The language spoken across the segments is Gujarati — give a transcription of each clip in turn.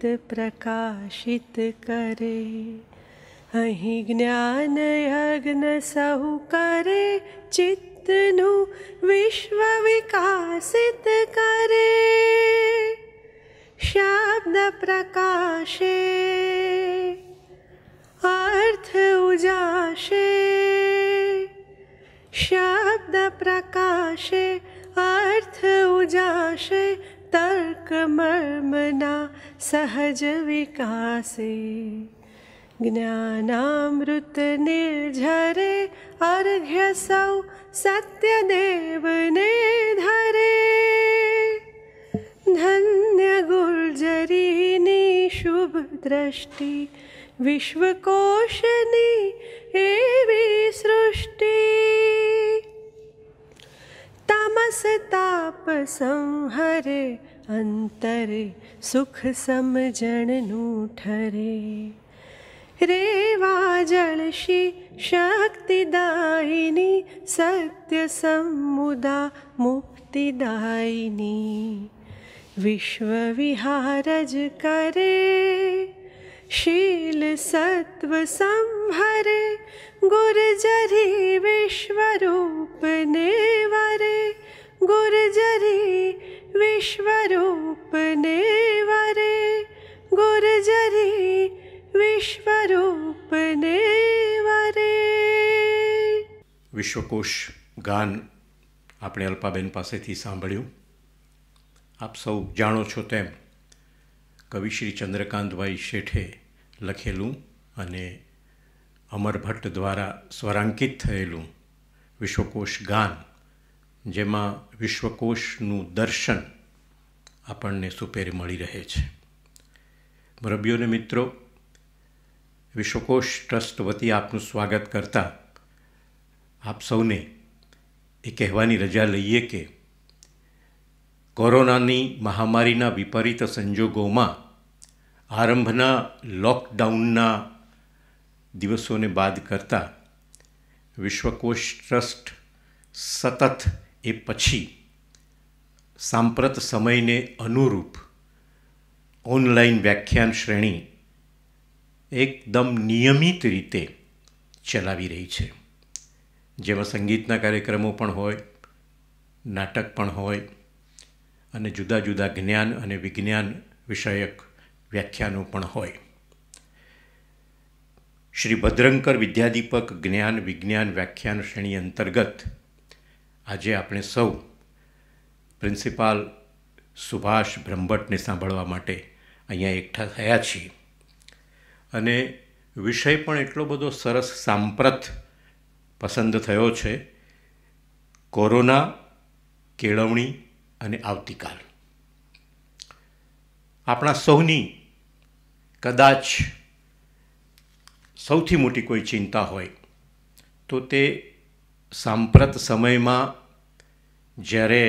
चित प्रकाशित करे અહીં જ્ઞાન યજ્ઞ સહુ કરે ચિત્તનું વિશ્વ વિકાસિત કરે શબ્દ પ્રકાશે અર્થ ઉજાશે શબ્દ પ્રકાશે અર્થ ઉજાશે તર્ક મર્મના સહજ વિકાસે જ્ઞાનામૃત નિર્ઝરે અર્ઘ્ય સૌ સત્યદેવને ધરે ધન્ય ગુર્જરીની શુભ દ્રષ્ટિ વિશ્વકોશની એવી સૃષ્ટિ તમસ તાપ સંહરે અંતરે સુખ સમજણનું ઠરે રેવા જળશી શક્તિદાયિની સત્ય સમુદા મુક્તિદાયિની વિશ્વવિહારજ કરે શીલ સત્વ સંહરે ગુરજરી વિશ્વરૂપને વરે ગુરજરી વિશ્વરૂપ ને વરે ગુરજરી વિશ્વરૂપને વરે વિશ્વકોશ ગાન આપણે અલ્પાબેન પાસેથી સાંભળ્યું આપ સૌ જાણો છો તેમ કવિ શ્રી ચંદ્રકાંતભાઈ શેઠે લખેલું અને અમર ભટ્ટ દ્વારા સ્વરાંકિત થયેલું વિશ્વકોશ ગાન જેમાં વિશ્વકોશનું દર્શન આપણને સુપેરે મળી રહે છે મુરબ્બીઓને મિત્રો વિશ્વકોશ ટ્રસ્ટ વતી આપનું સ્વાગત કરતા આપ સૌને એ કહેવાની રજા લઈએ કે કોરોનાની મહામારીના વિપરીત સંજોગોમાં આરંભના લોકડાઉનના દિવસોને બાદ કરતાં વિશ્વકોશ ટ્રસ્ટ સતત એ પછી સાંપ્રત સમયને અનુરૂપ ઓનલાઈન વ્યાખ્યાન શ્રેણી એકદમ નિયમિત રીતે ચલાવી રહી છે જેમાં સંગીતના કાર્યક્રમો પણ હોય નાટક પણ હોય અને જુદા જુદા જ્ઞાન અને વિજ્ઞાન વિષયક વ્યાખ્યાનો પણ હોય શ્રી ભદ્રંકર વિદ્યાદીપક જ્ઞાન વિજ્ઞાન વ્યાખ્યાન શ્રેણી અંતર્ગત આજે આપણે સૌ પ્રિન્સિપાલ સુભાષ બ્રહ્મભટ્ટને સાંભળવા માટે અહીંયા એકઠા થયા છીએ અને વિષય પણ એટલો બધો સરસ સાંપ્રત પસંદ થયો છે કોરોના કેળવણી અને આવતીકાલ આપણા સૌની કદાચ સૌથી મોટી કોઈ ચિંતા હોય તો તે સાંપ્રત સમયમાં જ્યારે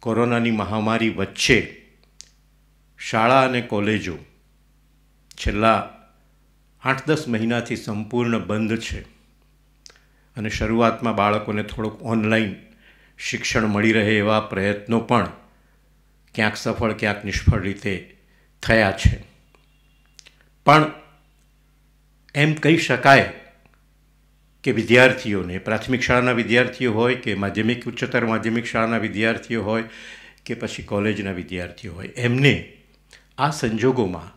કોરોનાની મહામારી વચ્ચે શાળા અને કોલેજો છેલ્લા આઠ દસ મહિનાથી સંપૂર્ણ બંધ છે અને શરૂઆતમાં બાળકોને થોડુંક ઓનલાઈન શિક્ષણ મળી રહે એવા પ્રયત્નો પણ ક્યાંક સફળ ક્યાંક નિષ્ફળ રીતે થયા છે પણ એમ કહી શકાય કે વિદ્યાર્થીઓને પ્રાથમિક શાળાના વિદ્યાર્થીઓ હોય કે માધ્યમિક ઉચ્ચતર માધ્યમિક શાળાના વિદ્યાર્થીઓ હોય કે પછી કોલેજના વિદ્યાર્થીઓ હોય એમને આ સંજોગોમાં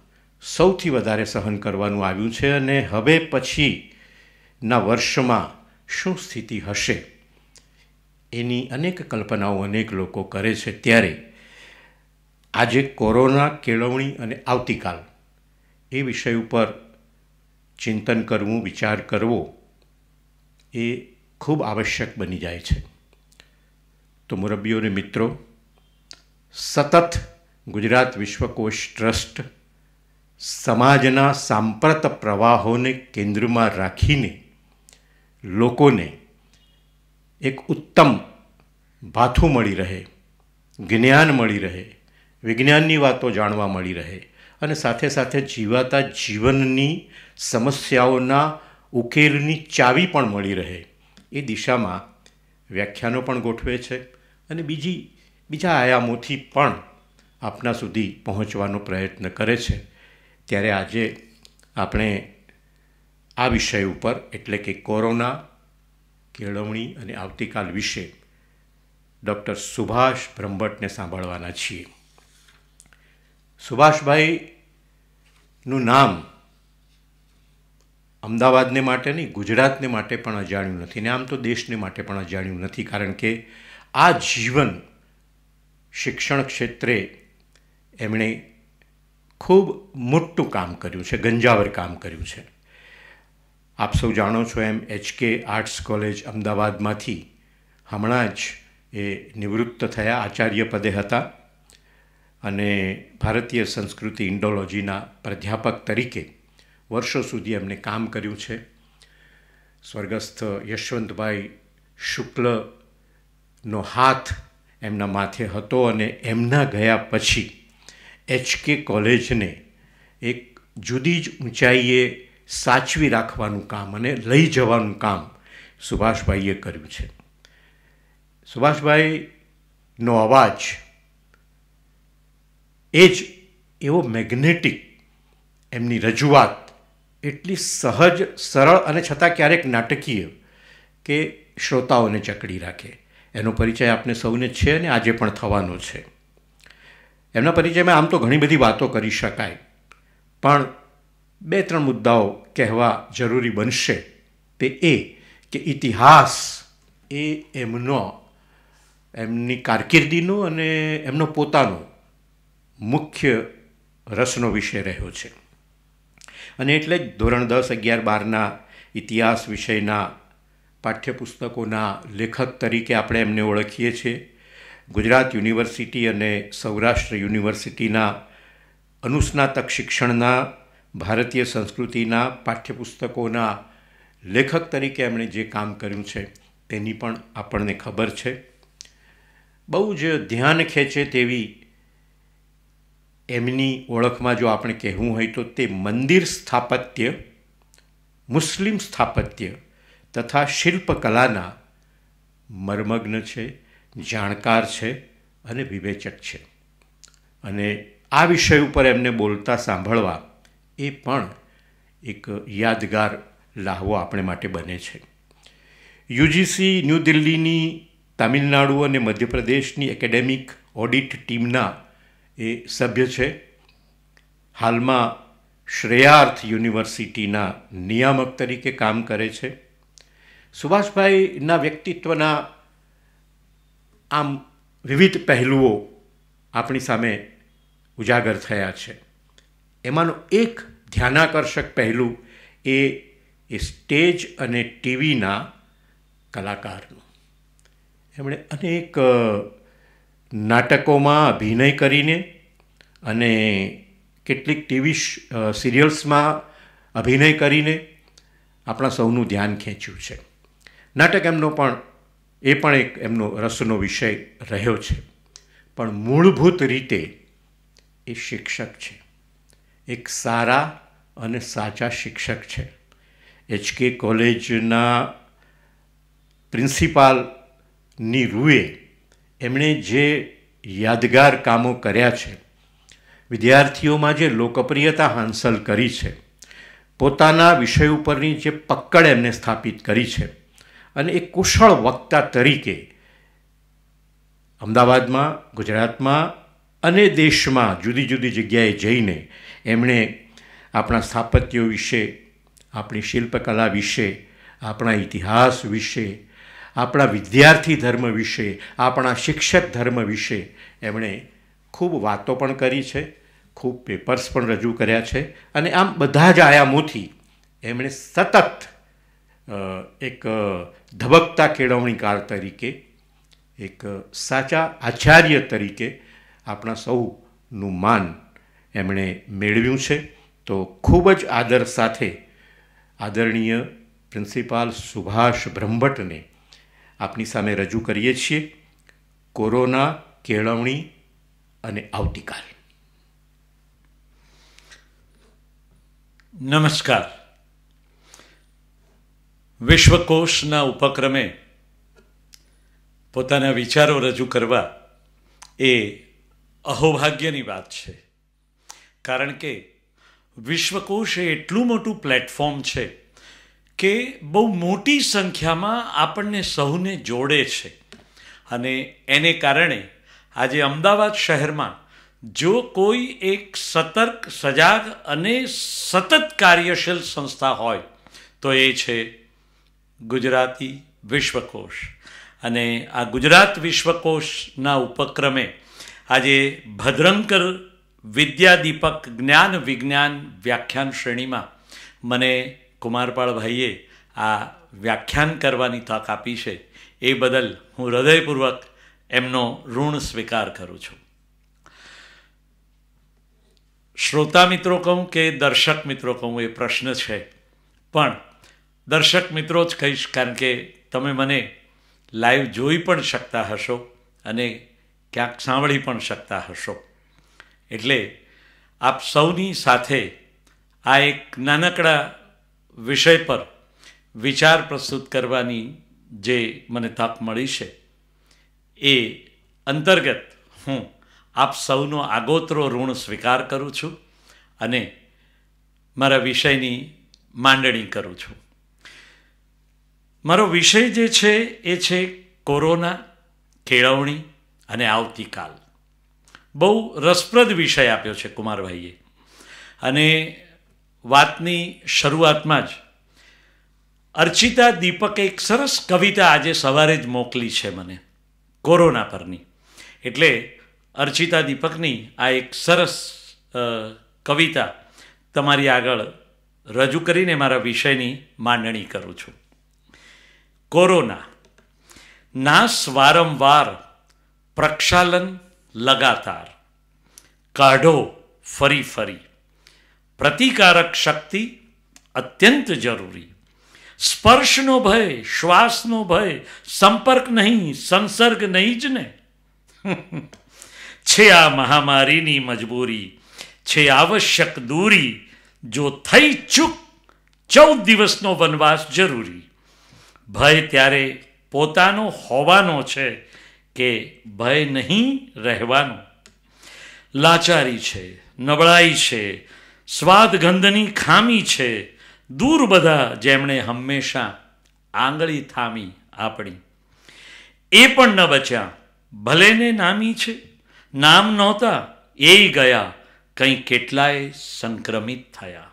સૌથી વધારે સહન કરવાનું આવ્યું છે અને હવે પછીના વર્ષમાં શું સ્થિતિ હશે એની અનેક કલ્પનાઓ અનેક લોકો કરે છે ત્યારે આજે કોરોના કેળવણી અને આવતીકાલ એ વિષય ઉપર ચિંતન કરવું વિચાર કરવો એ ખૂબ આવશ્યક બની જાય છે તો મુરબ્બીઓને મિત્રો સતત ગુજરાત વિશ્વકોશ ટ્રસ્ટ સમાજના સાંપ્રત પ્રવાહોને કેન્દ્રમાં રાખીને લોકોને એક ઉત્તમ ભાથું મળી રહે જ્ઞાન મળી રહે વિજ્ઞાનની વાતો જાણવા મળી રહે અને સાથે સાથે જીવાતા જીવનની સમસ્યાઓના ઉકેલની ચાવી પણ મળી રહે એ દિશામાં વ્યાખ્યાનો પણ ગોઠવે છે અને બીજી બીજા આયામોથી પણ આપના સુધી પહોંચવાનો પ્રયત્ન કરે છે ત્યારે આજે આપણે આ વિષય ઉપર એટલે કે કોરોના કેળવણી અને આવતીકાલ વિશે ડૉક્ટર સુભાષ બ્રહ્મભટ્ટને સાંભળવાના છીએ સુભાષભાઈનું નામ અમદાવાદને માટે નહીં ગુજરાતને માટે પણ અજાણ્યું નથી ને આમ તો દેશને માટે પણ અજાણ્યું નથી કારણ કે આ જીવન શિક્ષણ ક્ષેત્રે એમણે ખૂબ મોટું કામ કર્યું છે ગંજાવર કામ કર્યું છે આપ સૌ જાણો છો એમ એચકે આર્ટ્સ કોલેજ અમદાવાદમાંથી હમણાં જ એ નિવૃત્ત થયા આચાર્ય પદે હતા અને ભારતીય સંસ્કૃતિ ઇન્ડોલોજીના પ્રાધ્યાપક તરીકે વર્ષો સુધી એમને કામ કર્યું છે સ્વર્ગસ્થ યશવંતભાઈ શુક્લનો હાથ એમના માથે હતો અને એમના ગયા પછી એચકે કોલેજને એક જુદી જ ઊંચાઈએ સાચવી રાખવાનું કામ અને લઈ જવાનું કામ સુભાષભાઈએ કર્યું છે સુભાષભાઈનો અવાજ એ જ એવો મેગ્નેટિક એમની રજૂઆત એટલી સહજ સરળ અને છતાં ક્યારેક નાટકીય કે શ્રોતાઓને ચકડી રાખે એનો પરિચય આપને સૌને છે અને આજે પણ થવાનો છે એમના પરિચયમાં આમ તો ઘણી બધી વાતો કરી શકાય પણ બે ત્રણ મુદ્દાઓ કહેવા જરૂરી બનશે તે એ કે ઇતિહાસ એ એમનો એમની કારકિર્દીનો અને એમનો પોતાનો મુખ્ય રસનો વિષય રહ્યો છે અને એટલે જ ધોરણ દસ અગિયાર બારના ઇતિહાસ વિષયના પાઠ્યપુસ્તકોના લેખક તરીકે આપણે એમને ઓળખીએ છીએ ગુજરાત યુનિવર્સિટી અને સૌરાષ્ટ્ર યુનિવર્સિટીના અનુસ્નાતક શિક્ષણના ભારતીય સંસ્કૃતિના પાઠ્યપુસ્તકોના લેખક તરીકે એમણે જે કામ કર્યું છે તેની પણ આપણને ખબર છે બહુ જ ધ્યાન ખેંચે તેવી એમની ઓળખમાં જો આપણે કહેવું હોય તો તે મંદિર સ્થાપત્ય મુસ્લિમ સ્થાપત્ય તથા શિલ્પકલાના મર્મગ્ન છે જાણકાર છે અને વિવેચક છે અને આ વિષય ઉપર એમને બોલતા સાંભળવા એ પણ એક યાદગાર લાહવો આપણે માટે બને છે યુજીસી ન્યૂ દિલ્હીની તમિલનાડુ અને મધ્યપ્રદેશની એકેડેમિક ઓડિટ ટીમના એ સભ્ય છે હાલમાં શ્રેયાર્થ યુનિવર્સિટીના નિયામક તરીકે કામ કરે છે સુભાષભાઈના વ્યક્તિત્વના આમ વિવિધ પહેલુઓ આપણી સામે ઉજાગર થયા છે એમાંનો એક ધ્યાનાકર્ષક પહેલું એ એ સ્ટેજ અને ટીવીના કલાકારનું એમણે અનેક નાટકોમાં અભિનય કરીને અને કેટલીક ટીવી સિરિયલ્સમાં અભિનય કરીને આપણા સૌનું ધ્યાન ખેંચ્યું છે નાટક એમનો પણ એ પણ એક એમનો રસનો વિષય રહ્યો છે પણ મૂળભૂત રીતે એ શિક્ષક છે એક સારા અને સાચા શિક્ષક છે એચકે કોલેજના પ્રિન્સિપાલની રૂએ એમણે જે યાદગાર કામો કર્યા છે વિદ્યાર્થીઓમાં જે લોકપ્રિયતા હાંસલ કરી છે પોતાના વિષય ઉપરની જે પકડ એમને સ્થાપિત કરી છે અને એ કુશળ વક્તા તરીકે અમદાવાદમાં ગુજરાતમાં અને દેશમાં જુદી જુદી જગ્યાએ જઈને એમણે આપણા સ્થાપત્યો વિશે આપણી શિલ્પકલા વિશે આપણા ઇતિહાસ વિશે આપણા વિદ્યાર્થી ધર્મ વિશે આપણા શિક્ષક ધર્મ વિશે એમણે ખૂબ વાતો પણ કરી છે ખૂબ પેપર્સ પણ રજૂ કર્યા છે અને આમ બધા જ આયામોથી એમણે સતત એક ધબકતા કેળવણીકાર તરીકે એક સાચા આચાર્ય તરીકે આપણા સૌનું માન એમણે મેળવ્યું છે તો ખૂબ જ આદર સાથે આદરણીય પ્રિન્સિપાલ સુભાષ બ્રહ્મભટ્ટને આપની સામે રજૂ કરીએ છીએ કોરોના કેળવણી અને આવતીકાલ નમસ્કાર વિશ્વકોશના ઉપક્રમે પોતાના વિચારો રજૂ કરવા એ અહોભાગ્યની વાત છે કારણ કે વિશ્વકોષ એ એટલું મોટું પ્લેટફોર્મ છે કે બહુ મોટી સંખ્યામાં આપણને સૌને જોડે છે અને એને કારણે આજે અમદાવાદ શહેરમાં જો કોઈ એક સતર્ક સજાગ અને સતત કાર્યશીલ સંસ્થા હોય તો એ છે ગુજરાતી વિશ્વકોશ અને આ ગુજરાત વિશ્વકોશના ઉપક્રમે આજે ભદ્રંકર વિદ્યાદીપક જ્ઞાન વિજ્ઞાન વ્યાખ્યાન શ્રેણીમાં મને કુમારપાળ ભાઈએ આ વ્યાખ્યાન કરવાની તક આપી છે એ બદલ હું હૃદયપૂર્વક એમનો ઋણ સ્વીકાર કરું છું શ્રોતા મિત્રો કહું કે દર્શક મિત્રો કહું એ પ્રશ્ન છે પણ દર્શક મિત્રો જ કહીશ કારણ કે તમે મને લાઈવ જોઈ પણ શકતા હશો અને ક્યાંક સાંભળી પણ શકતા હશો એટલે આપ સૌની સાથે આ એક નાનકડા વિષય પર વિચાર પ્રસ્તુત કરવાની જે મને તક મળી છે એ અંતર્ગત હું આપ સૌનો આગોતરો ઋણ સ્વીકાર કરું છું અને મારા વિષયની માંડણી કરું છું મારો વિષય જે છે એ છે કોરોના કેળવણી અને આવતીકાલ બહુ રસપ્રદ વિષય આપ્યો છે કુમારભાઈએ અને વાતની શરૂઆતમાં જ અર્ચિતા દીપકે એક સરસ કવિતા આજે સવારે જ મોકલી છે મને કોરોના પરની એટલે અર્ચિતા દીપકની આ એક સરસ કવિતા તમારી આગળ રજૂ કરીને મારા વિષયની માંડણી કરું છું કોરોના નાશ વારંવાર પ્રક્ષાલન લગાતાર કાઢો ફરી ફરી પ્રતિકારક શક્તિ અત્યંત જરૂરી સ્પર્શનો ભય શ્વાસનો ભય સંપર્ક નહીં સંસર્ગ નહીં જ ને છે આ મહામારીની મજબૂરી છે આવશ્યક દૂરી જો થઈ ચૂક ચૌદ દિવસનો વનવાસ જરૂરી ભય ત્યારે પોતાનો હોવાનો છે કે ભય નહીં રહેવાનો લાચારી છે નબળાઈ છે સ્વાદ ગંધની ખામી છે દૂર બધા જેમણે હંમેશા આંગળી થામી આપણી એ પણ ન બચ્યા ભલેને નામી છે નામ નહોતા એ ગયા કંઈ કેટલાય સંક્રમિત થયા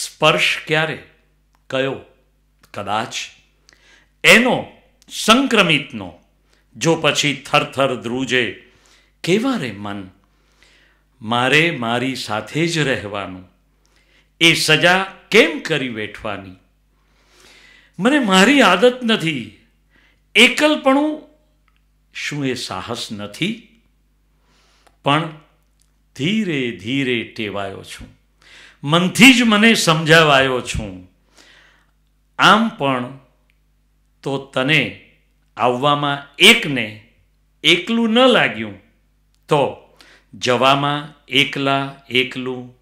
સ્પર્શ ક્યારે કયો કદાચ એનો સંક્રમિતનો જો પછી થરથર ધ્રુજે કેવા રે મન મારે મારી સાથે જ રહેવાનું એ સજા કેમ કરી બેઠવાની મને મારી આદત નથી એકલપણું શું એ સાહસ નથી પણ ધીરે ધીરે ટેવાયો છું મનથી જ મને સમજાવાયો છું આમ પણ તો તને આવવામાં એકને એકલું ન લાગ્યું તો જવામાં એકલા એકલું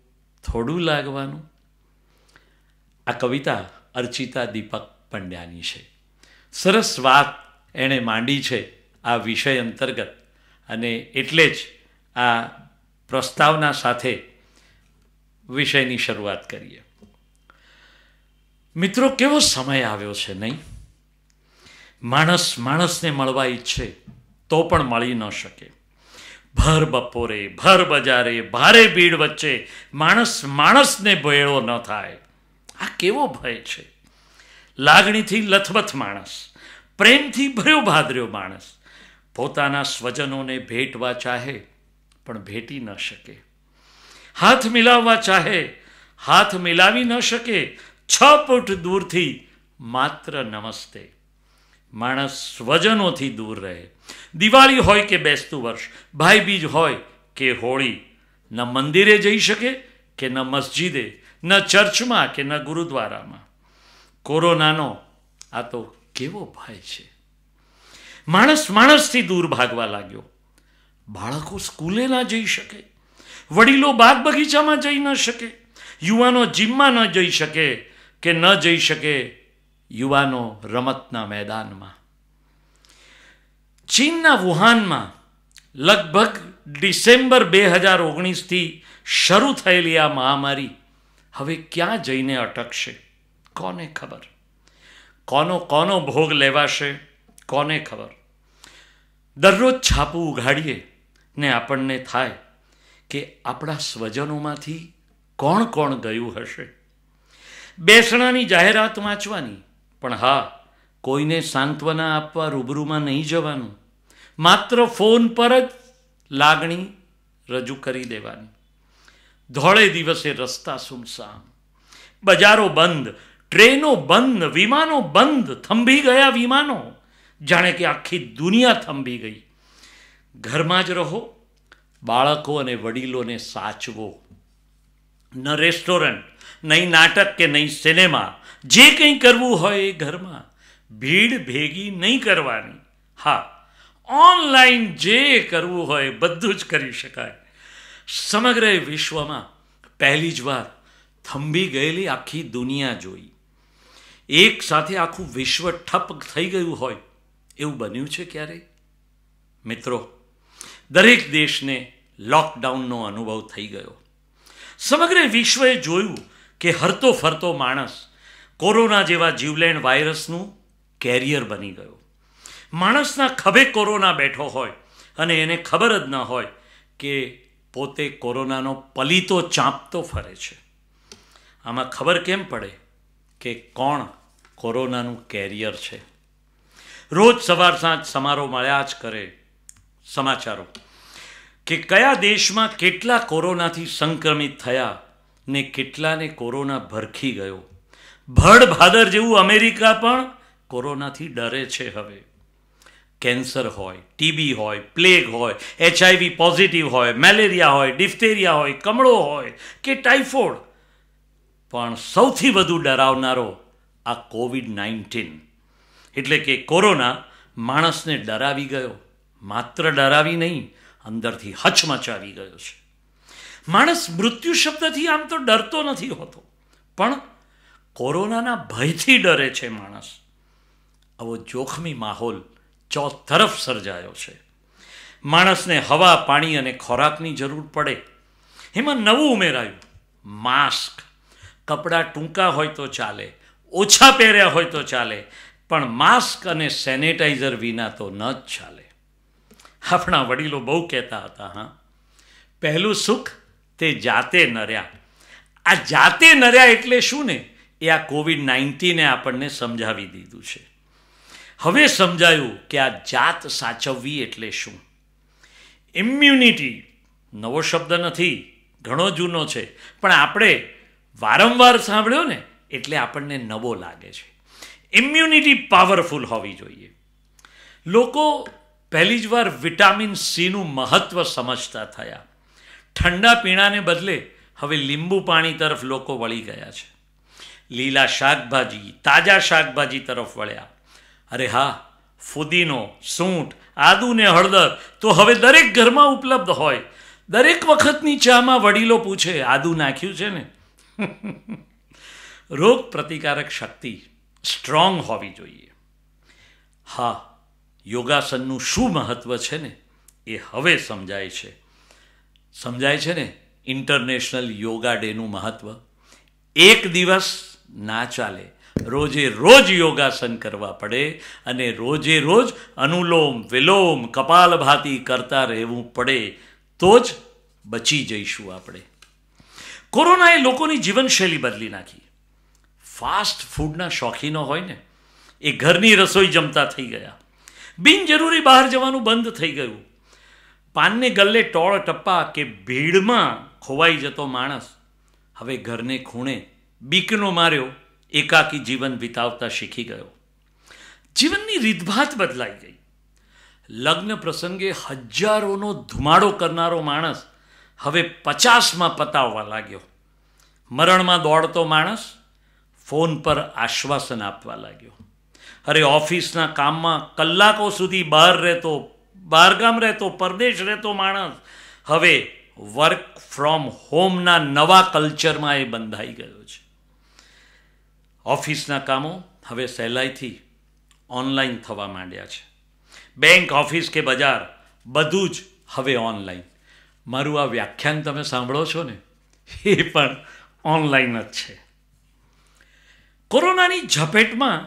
થોડું લાગવાનું આ કવિતા અર્ચિતા દીપક પંડ્યાની છે સરસ વાત એણે માંડી છે આ વિષય અંતર્ગત અને એટલે જ આ પ્રસ્તાવના સાથે વિષયની શરૂઆત કરીએ મિત્રો કેવો સમય આવ્યો છે નહીં માણસ માણસને મળવા ઈચ્છે તો પણ મળી ન શકે ભર બપોરે ભર બજારે ભારે ભીડ વચ્ચે માણસ માણસને ભેળો ન થાય આ કેવો ભય છે લાગણીથી લથબથ માણસ પ્રેમથી ભર્યો ભાદર્યો માણસ પોતાના સ્વજનોને ભેટવા ચાહે પણ ભેટી ન શકે હાથ મિલાવવા ચાહે હાથ મિલાવી ન શકે છ ફૂટ દૂરથી માત્ર નમસ્તે માણસ સ્વજનોથી દૂર રહે દિવાળી હોય કે બેસતું વર્ષ ભાઈબીજ હોય કે હોળી ન મંદિરે જઈ શકે કે ન મસ્જિદે ન ચર્ચમાં કે ન ગુરુદ્વારામાં કોરોનાનો આ તો કેવો ભય છે માણસ માણસથી દૂર ભાગવા લાગ્યો બાળકો સ્કૂલે ના જઈ શકે વડીલો બાગ બગીચામાં જઈ ન શકે યુવાનો જીમમાં ન જઈ શકે કે ન જઈ શકે યુવાનો રમતના મેદાનમાં ચીનના વુહાનમાં લગભગ ડિસેમ્બર બે હજાર ઓગણીસથી શરૂ થયેલી આ મહામારી હવે ક્યાં જઈને અટકશે કોને ખબર કોનો કોનો ભોગ લેવાશે કોને ખબર દરરોજ છાપું ઉઘાડીએ ને આપણને થાય કે આપણા સ્વજનોમાંથી કોણ કોણ ગયું હશે બેસણાની જાહેરાત વાંચવાની પણ હા કોઈને સાંત્વના આપવા રૂબરૂમાં નહીં જવાનું માત્ર ફોન પર જ લાગણી રજૂ કરી દેવાની ધોળે દિવસે રસ્તા સુમસામ બજારો બંધ ટ્રેનો બંધ વિમાનો બંધ થંભી ગયા વિમાનો જાણે કે આખી દુનિયા થંભી ગઈ ઘરમાં જ રહો બાળકો અને વડીલોને સાચવો ન રેસ્ટોરન્ટ નહીં નાટક કે નહીં સિનેમા જે કંઈ કરવું હોય એ ઘરમાં ભીડ ભેગી નહીં કરવાની હા ઓનલાઈન જે કરવું હોય બધું જ કરી શકાય સમગ્ર વિશ્વમાં પહેલી જ વાર થંભી ગયેલી આખી દુનિયા જોઈ એક સાથે આખું વિશ્વ ઠપ થઈ ગયું હોય એવું બન્યું છે ક્યારેય મિત્રો દરેક દેશને લોકડાઉનનો અનુભવ થઈ ગયો સમગ્ર વિશ્વએ જોયું કે હરતો ફરતો માણસ કોરોના જેવા જીવલેણ વાયરસનું કેરિયર બની ગયો માણસના ખભે કોરોના બેઠો હોય અને એને ખબર જ ન હોય કે પોતે કોરોનાનો પલીતો ચાંપતો ફરે છે આમાં ખબર કેમ પડે કે કોણ કોરોનાનું કેરિયર છે રોજ સવાર સાંજ સમારોહ મળ્યા જ કરે સમાચારો કે કયા દેશમાં કેટલા કોરોનાથી સંક્રમિત થયા ને કેટલાને કોરોના ભરખી ગયો ભડ ભાદર જેવું અમેરિકા પણ કોરોનાથી ડરે છે હવે કેન્સર હોય ટીબી હોય પ્લેગ હોય એચઆઈવી પોઝિટિવ હોય મેલેરિયા હોય ડિફ્ટેરિયા હોય કમળો હોય કે ટાઇફોઇડ પણ સૌથી વધુ ડરાવનારો આ કોવિડ નાઇન્ટીન એટલે કે કોરોના માણસને ડરાવી ગયો માત્ર ડરાવી નહીં અંદરથી હચમચાવી ગયો છે માણસ મૃત્યુ શબ્દથી આમ તો ડરતો નથી હોતો પણ કોરોનાના ભયથી ડરે છે માણસ આવો જોખમી માહોલ ચોતરફ સર્જાયો છે માણસને હવા પાણી અને ખોરાકની જરૂર પડે એમાં નવું ઉમેરાયું માસ્ક કપડાં ટૂંકા હોય તો ચાલે ઓછા પહેર્યા હોય તો ચાલે પણ માસ્ક અને સેનેટાઈઝર વિના તો ન જ ચાલે આપણા વડીલો બહુ કહેતા હતા હા પહેલું સુખ તે જાતે નર્યા આ જાતે નર્યા એટલે શું ને એ આ કોવિડ નાઇન્ટીને આપણને સમજાવી દીધું છે હવે સમજાયું કે આ જાત સાચવવી એટલે શું ઇમ્યુનિટી નવો શબ્દ નથી ઘણો જૂનો છે પણ આપણે વારંવાર સાંભળ્યો ને એટલે આપણને નવો લાગે છે ઇમ્યુનિટી પાવરફુલ હોવી જોઈએ લોકો પહેલી જ વાર વિટામિન સીનું મહત્ત્વ સમજતા થયા ઠંડા પીણાને બદલે હવે લીંબુ પાણી તરફ લોકો વળી ગયા છે લીલા શાકભાજી તાજા શાકભાજી તરફ વળ્યા અરે હા ફુદીનો સૂંઠ આદુ ને હળદર તો હવે દરેક ઘરમાં ઉપલબ્ધ હોય દરેક વખતની ચામાં વડીલો પૂછે આદુ નાખ્યું છે ને રોગ પ્રતિકારક શક્તિ સ્ટ્રોંગ હોવી જોઈએ હા યોગાસનનું શું મહત્વ છે ને એ હવે સમજાય છે સમજાય છે ને ઇન્ટરનેશનલ યોગા ડેનું મહત્વ એક દિવસ ના ચાલે રોજે રોજ યોગાસન કરવા પડે અને રોજે રોજ અનુલોમ વિલોમ કપાલભાતી કરતા રહેવું પડે તો જ બચી જઈશું આપણે કોરોનાએ લોકોની જીવનશૈલી બદલી નાખી ફાસ્ટ ફૂડના શોખીનો હોય ને એ ઘરની રસોઈ જમતા થઈ ગયા બિનજરૂરી બહાર જવાનું બંધ થઈ ગયું પાનને ગલ્લે ટોળ ટપ્પા કે ભીડમાં ખોવાઈ જતો માણસ હવે ઘરને ખૂણે બીકનો માર્યો એકાકી જીવન વિતાવતા શીખી ગયો જીવનની રીતભાત બદલાઈ ગઈ લગ્ન પ્રસંગે હજારોનો ધુમાડો કરનારો માણસ હવે પચાસમાં પતાવવા લાગ્યો મરણમાં દોડતો માણસ ફોન પર આશ્વાસન આપવા લાગ્યો અરે ઓફિસના કામમાં કલાકો સુધી બહાર રહેતો બહારગામ રહેતો પરદેશ રહેતો માણસ હવે વર્ક ફ્રોમ હોમના નવા કલ્ચરમાં એ બંધાઈ ગયો છે ઓફિસના કામો હવે સહેલાઈથી ઓનલાઈન થવા માંડ્યા છે બેંક ઓફિસ કે બજાર બધું જ હવે ઓનલાઈન મારું આ વ્યાખ્યાન તમે સાંભળો છો ને એ પણ ઓનલાઈન જ છે કોરોનાની ઝપેટમાં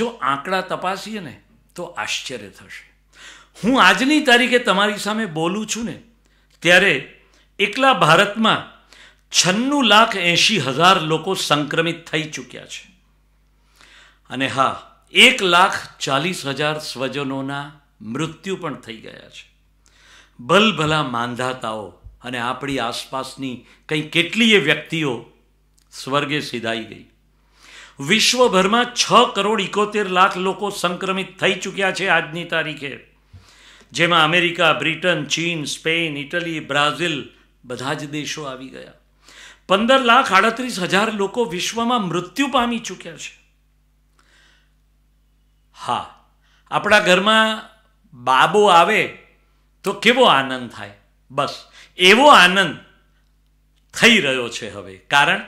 જો આંકડા તપાસીએ ને તો આશ્ચર્ય થશે હું આજની તારીખે તમારી સામે બોલું છું ને ત્યારે એકલા ભારતમાં છન્નું લાખ એંશી હજાર લોકો સંક્રમિત થઈ ચૂક્યા છે અને હા એક લાખ ચાલીસ હજાર સ્વજનોના મૃત્યુ પણ થઈ ગયા છે ભલભલા માંધાતાઓ અને આપણી આસપાસની કંઈ કેટલીય વ્યક્તિઓ સ્વર્ગે સિધાઈ ગઈ વિશ્વભરમાં છ કરોડ ઇકોતેર લાખ લોકો સંક્રમિત થઈ ચૂક્યા છે આજની તારીખે જેમાં અમેરિકા બ્રિટન ચીન સ્પેન ઇટલી બ્રાઝિલ બધા જ દેશો આવી ગયા પંદર લાખ આડત્રીસ હજાર લોકો વિશ્વમાં મૃત્યુ પામી ચૂક્યા છે હા આપણા ઘરમાં બાબો આવે તો કેવો આનંદ થાય બસ એવો આનંદ થઈ રહ્યો છે હવે કારણ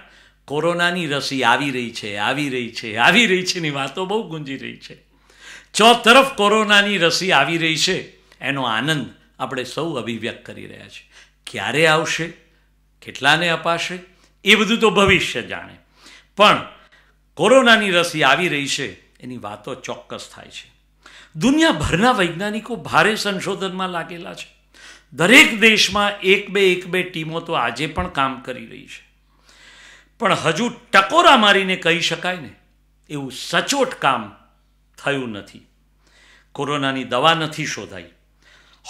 કોરોનાની રસી આવી રહી છે આવી રહી છે આવી રહી છે ની વાતો બહુ ગુંજી રહી છે ચોતરફ કોરોનાની રસી આવી રહી છે એનો આનંદ આપણે સૌ અભિવ્યક્ત કરી રહ્યા છીએ ક્યારે આવશે કેટલાને અપાશે એ બધું તો ભવિષ્ય જાણે પણ કોરોનાની રસી આવી રહી છે એની વાતો ચોક્કસ થાય છે દુનિયાભરના વૈજ્ઞાનિકો ભારે સંશોધનમાં લાગેલા છે દરેક દેશમાં એક બે એક બે ટીમો તો આજે પણ કામ કરી રહી છે પણ હજુ ટકોરા મારીને કહી શકાય ને એવું સચોટ કામ થયું નથી કોરોનાની દવા નથી શોધાઈ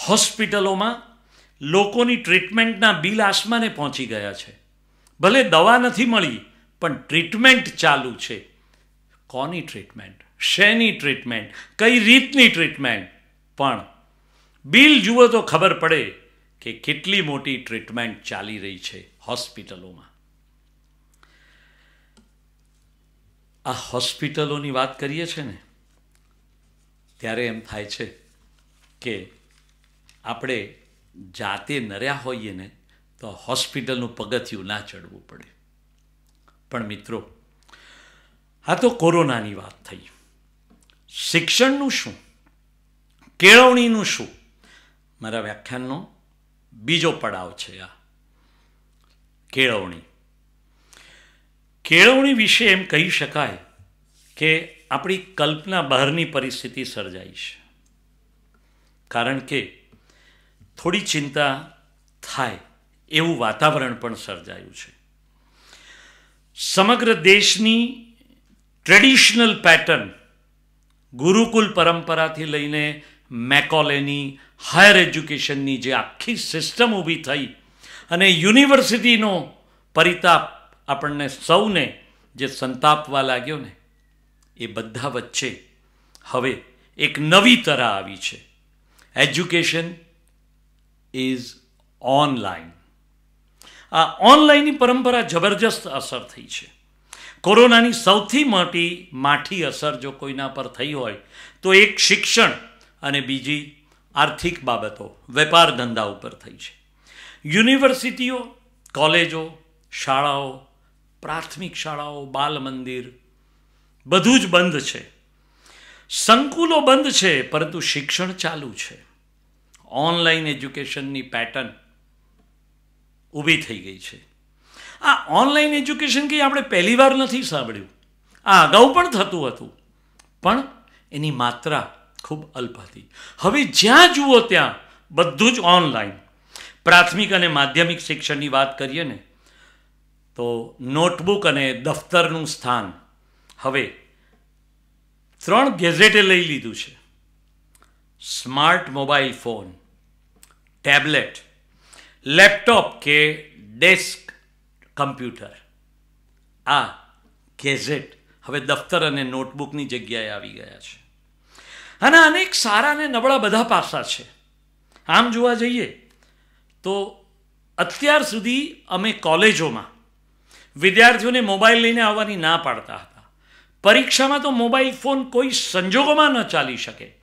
હોસ્પિટલોમાં લોકોની ટ્રીટમેન્ટના બિલ આસમાને પહોંચી ગયા છે ભલે દવા નથી મળી પણ ટ્રીટમેન્ટ ચાલુ છે કોની ટ્રીટમેન્ટ શેની ટ્રીટમેન્ટ કઈ રીતની ટ્રીટમેન્ટ પણ બિલ જુઓ તો ખબર પડે કે કેટલી મોટી ટ્રીટમેન્ટ ચાલી રહી છે હોસ્પિટલોમાં આ હોસ્પિટલોની વાત કરીએ છીએ ને ત્યારે એમ થાય છે કે આપણે જાતે નર્યા હોઈએ ને તો હોસ્પિટલનું પગથિયું ના ચડવું પડે પણ મિત્રો આ તો કોરોનાની વાત થઈ શિક્ષણનું શું કેળવણીનું શું મારા વ્યાખ્યાનનો બીજો પડાવ છે આ કેળવણી કેળવણી વિશે એમ કહી શકાય કે આપણી કલ્પના બહારની પરિસ્થિતિ સર્જાઈ છે કારણ કે થોડી ચિંતા થાય એવું વાતાવરણ પણ સર્જાયું છે સમગ્ર દેશની ટ્રેડિશનલ પેટર્ન ગુરુકુલ પરંપરાથી લઈને મેકોલેની હાયર એજ્યુકેશનની જે આખી સિસ્ટમ ઊભી થઈ અને યુનિવર્સિટીનો પરિતાપ આપણને સૌને જે સંતાપવા લાગ્યો ને એ બધા વચ્ચે હવે એક નવી તરા આવી છે એજ્યુકેશન ઇઝ ઓનલાઈન આ ઓનલાઈનની પરંપરા જબરજસ્ત અસર થઈ છે કોરોનાની સૌથી મોટી માઠી અસર જો કોઈના પર થઈ હોય તો એક શિક્ષણ અને બીજી આર્થિક બાબતો વેપાર ધંધા ઉપર થઈ છે યુનિવર્સિટીઓ કોલેજો શાળાઓ પ્રાથમિક શાળાઓ બાલ મંદિર બધું જ બંધ છે સંકુલો બંધ છે પરંતુ શિક્ષણ ચાલુ છે ઓનલાઈન એજ્યુકેશનની પેટર્ન ઊભી થઈ ગઈ છે આ ઓનલાઈન એજ્યુકેશન કંઈ આપણે પહેલીવાર નથી સાંભળ્યું આ અગાઉ પણ થતું હતું પણ એની માત્રા ખૂબ અલ્પ હતી હવે જ્યાં જુઓ ત્યાં બધું જ ઓનલાઈન પ્રાથમિક અને માધ્યમિક શિક્ષણની વાત કરીએ ને તો નોટબુક અને દફતરનું સ્થાન હવે ત્રણ ગેઝેટે લઈ લીધું છે smart mobile phone tablet laptop કે ડેસ્ક કમ્પ્યુટર આ ગેઝેટ હવે દફતર અને નોટબુકની જગ્યાએ આવી ગયા છે અને અનેક સારા અને નબળા બધા પાસા છે આમ જોવા જઈએ તો અત્યાર સુધી અમે કોલેજોમાં વિદ્યાર્થીઓને મોબાઈલ લઈને આવવાની ના પાડતા હતા પરીક્ષામાં તો મોબાઈલ ફોન કોઈ સંજોગોમાં ન ચાલી શકે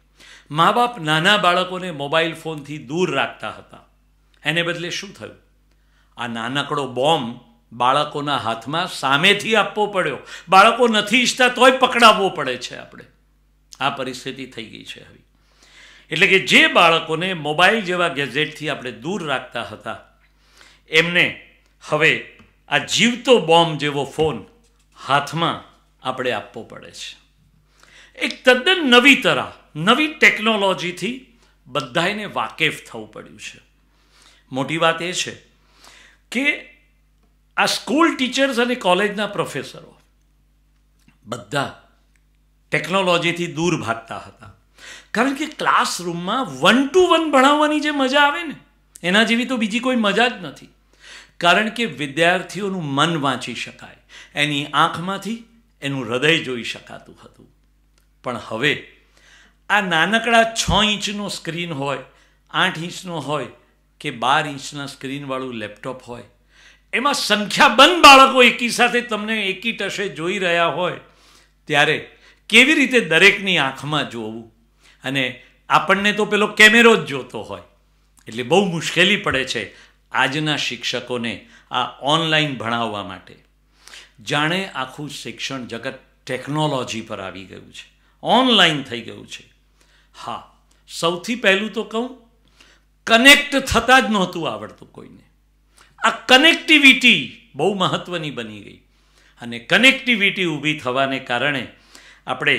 મા બાપ નાના બાળકોને મોબાઈલ ફોનથી દૂર રાખતા હતા એને બદલે શું થયું આ નાનકડો બોમ્બ બાળકોના હાથમાં સામેથી આપવો પડ્યો બાળકો નથી ઈચ્છતા તોય પકડાવવો પડે છે આપણે આ પરિસ્થિતિ થઈ ગઈ છે હવે એટલે કે જે બાળકોને મોબાઈલ જેવા ગેજેટથી આપણે દૂર રાખતા હતા એમને હવે આ જીવતો બોમ્બ જેવો ફોન હાથમાં આપણે આપવો પડે છે એક તદ્દન નવી તરા નવી ટેકનોલોજીથી બધાને વાકેફ થવું પડ્યું છે મોટી વાત એ છે કે આ સ્કૂલ ટીચર્સ અને કોલેજના પ્રોફેસરો બધા ટેકનોલોજીથી દૂર ભાગતા હતા કારણ કે ક્લાસરૂમમાં વન ટુ વન ભણાવવાની જે મજા આવે ને એના જેવી તો બીજી કોઈ મજા જ નથી કારણ કે વિદ્યાર્થીઓનું મન વાંચી શકાય એની આંખમાંથી એનું હૃદય જોઈ શકાતું હતું પણ હવે આ નાનકડા છ ઇંચનું સ્ક્રીન હોય આઠ ઇંચનો હોય કે બાર ઇંચના સ્ક્રીનવાળું લેપટોપ હોય એમાં સંખ્યાબંધ બાળકો એકી સાથે તમને એકી ટશે જોઈ રહ્યા હોય ત્યારે કેવી રીતે દરેકની આંખમાં જોવું અને આપણને તો પેલો કેમેરો જ જોતો હોય એટલે બહુ મુશ્કેલી પડે છે આજના શિક્ષકોને આ ઓનલાઈન ભણાવવા માટે જાણે આખું શિક્ષણ જગત ટેકનોલોજી પર આવી ગયું છે ઓનલાઈન થઈ ગયું છે હા સૌથી પહેલું તો કહું કનેક્ટ થતાં જ નહોતું આવડતું કોઈને આ કનેક્ટિવિટી બહુ મહત્ત્વની બની ગઈ અને કનેક્ટિવિટી ઊભી થવાને કારણે આપણે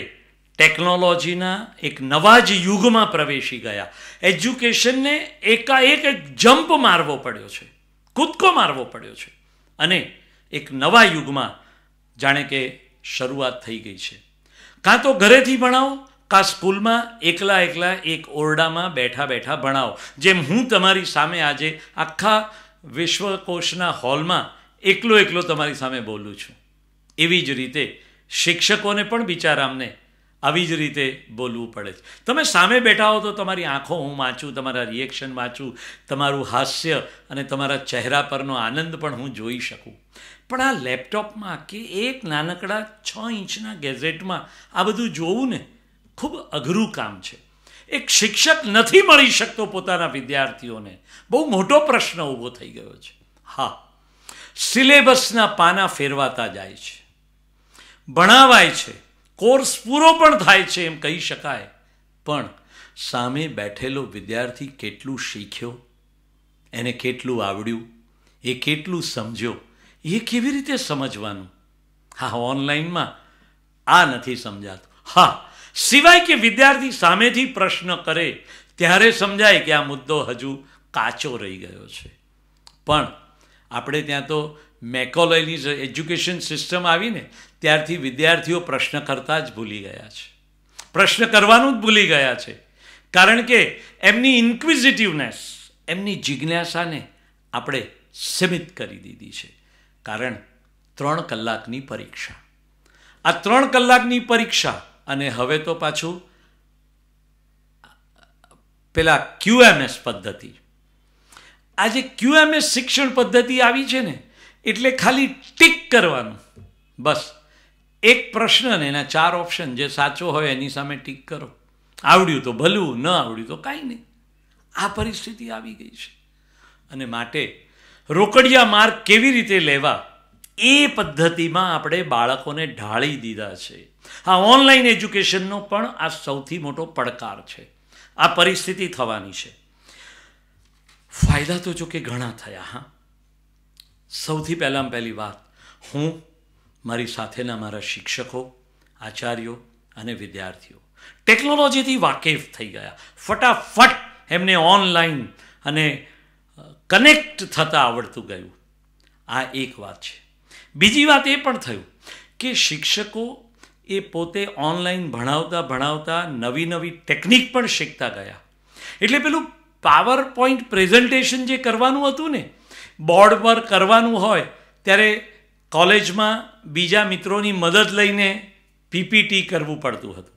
ટેકનોલોજીના એક નવા જ યુગમાં પ્રવેશી ગયા એજ્યુકેશનને એકાએક જમ્પ મારવો પડ્યો છે કૂદકો મારવો પડ્યો છે અને એક નવા યુગમાં જાણે કે શરૂઆત થઈ ગઈ છે કાં તો ઘરેથી ભણાવો આ સ્કૂલમાં એકલા એકલા એક ઓરડામાં બેઠા બેઠા ભણાવો જેમ હું તમારી સામે આજે આખા વિશ્વકોશના હોલમાં એકલો એકલો તમારી સામે બોલું છું એવી જ રીતે શિક્ષકોને પણ બિચારામને આવી જ રીતે બોલવું પડે છે તમે સામે બેઠા હો તો તમારી આંખો હું વાંચું તમારા રિએક્શન વાંચું તમારું હાસ્ય અને તમારા ચહેરા પરનો આનંદ પણ હું જોઈ શકું પણ આ લેપટોપમાં કે એક નાનકડા છ ઇંચના ગેઝેટમાં આ બધું જોવું ને ખૂબ અઘરું કામ છે એક શિક્ષક નથી મળી શકતો પોતાના વિદ્યાર્થીઓને બહુ મોટો પ્રશ્ન ઊભો થઈ ગયો છે હા સિલેબસના પાના ફેરવાતા જાય છે ભણાવાય છે કોર્સ પૂરો પણ થાય છે એમ કહી શકાય પણ સામે બેઠેલો વિદ્યાર્થી કેટલું શીખ્યો એને કેટલું આવડ્યું એ કેટલું સમજ્યો એ કેવી રીતે સમજવાનું હા ઓનલાઈનમાં આ નથી સમજાતું હા સિવાય કે વિદ્યાર્થી સામેથી પ્રશ્ન કરે ત્યારે સમજાય કે આ મુદ્દો હજુ કાચો રહી ગયો છે પણ આપણે ત્યાં તો મેકોલોની એજ્યુકેશન સિસ્ટમ આવીને ત્યારથી વિદ્યાર્થીઓ પ્રશ્ન કરતા જ ભૂલી ગયા છે પ્રશ્ન કરવાનું જ ભૂલી ગયા છે કારણ કે એમની ઇન્ક્વિઝિટિવનેસ એમની જિજ્ઞાસાને આપણે સીમિત કરી દીધી છે કારણ ત્રણ કલાકની પરીક્ષા આ ત્રણ કલાકની પરીક્ષા અને હવે તો પાછું પેલા ક્યુએમએસ પદ્ધતિ આ જે ક્યુએમએસ શિક્ષણ પદ્ધતિ આવી છે ને એટલે ખાલી ટીક કરવાનું બસ એક પ્રશ્ન ને એના ચાર ઓપ્શન જે સાચો હોય એની સામે ટીક કરો આવડ્યું તો ભલું ન આવડ્યું તો કાંઈ નહીં આ પરિસ્થિતિ આવી ગઈ છે અને માટે રોકડિયા માર્ગ કેવી રીતે લેવા એ પદ્ધતિમાં આપણે બાળકોને ઢાળી દીધા છે હા ઓનલાઈન એજ્યુકેશનનો પણ આ સૌથી મોટો પડકાર છે આ પરિસ્થિતિ થવાની છે ફાયદા તો જો કે ઘણા થયા હા સૌથી પહેલાં પહેલી વાત હું મારી સાથેના મારા શિક્ષકો આચાર્યો અને વિદ્યાર્થીઓ ટેકનોલોજીથી વાકેફ થઈ ગયા ફટાફટ એમને ઓનલાઈન અને કનેક્ટ થતાં આવડતું ગયું આ એક વાત છે બીજી વાત એ પણ થયું કે શિક્ષકો એ પોતે ઓનલાઈન ભણાવતા ભણાવતા નવી નવી ટેકનિક પણ શીખતા ગયા એટલે પેલું પાવર પોઈન્ટ પ્રેઝન્ટેશન જે કરવાનું હતું ને બોર્ડ પર કરવાનું હોય ત્યારે કોલેજમાં બીજા મિત્રોની મદદ લઈને પીપીટી કરવું પડતું હતું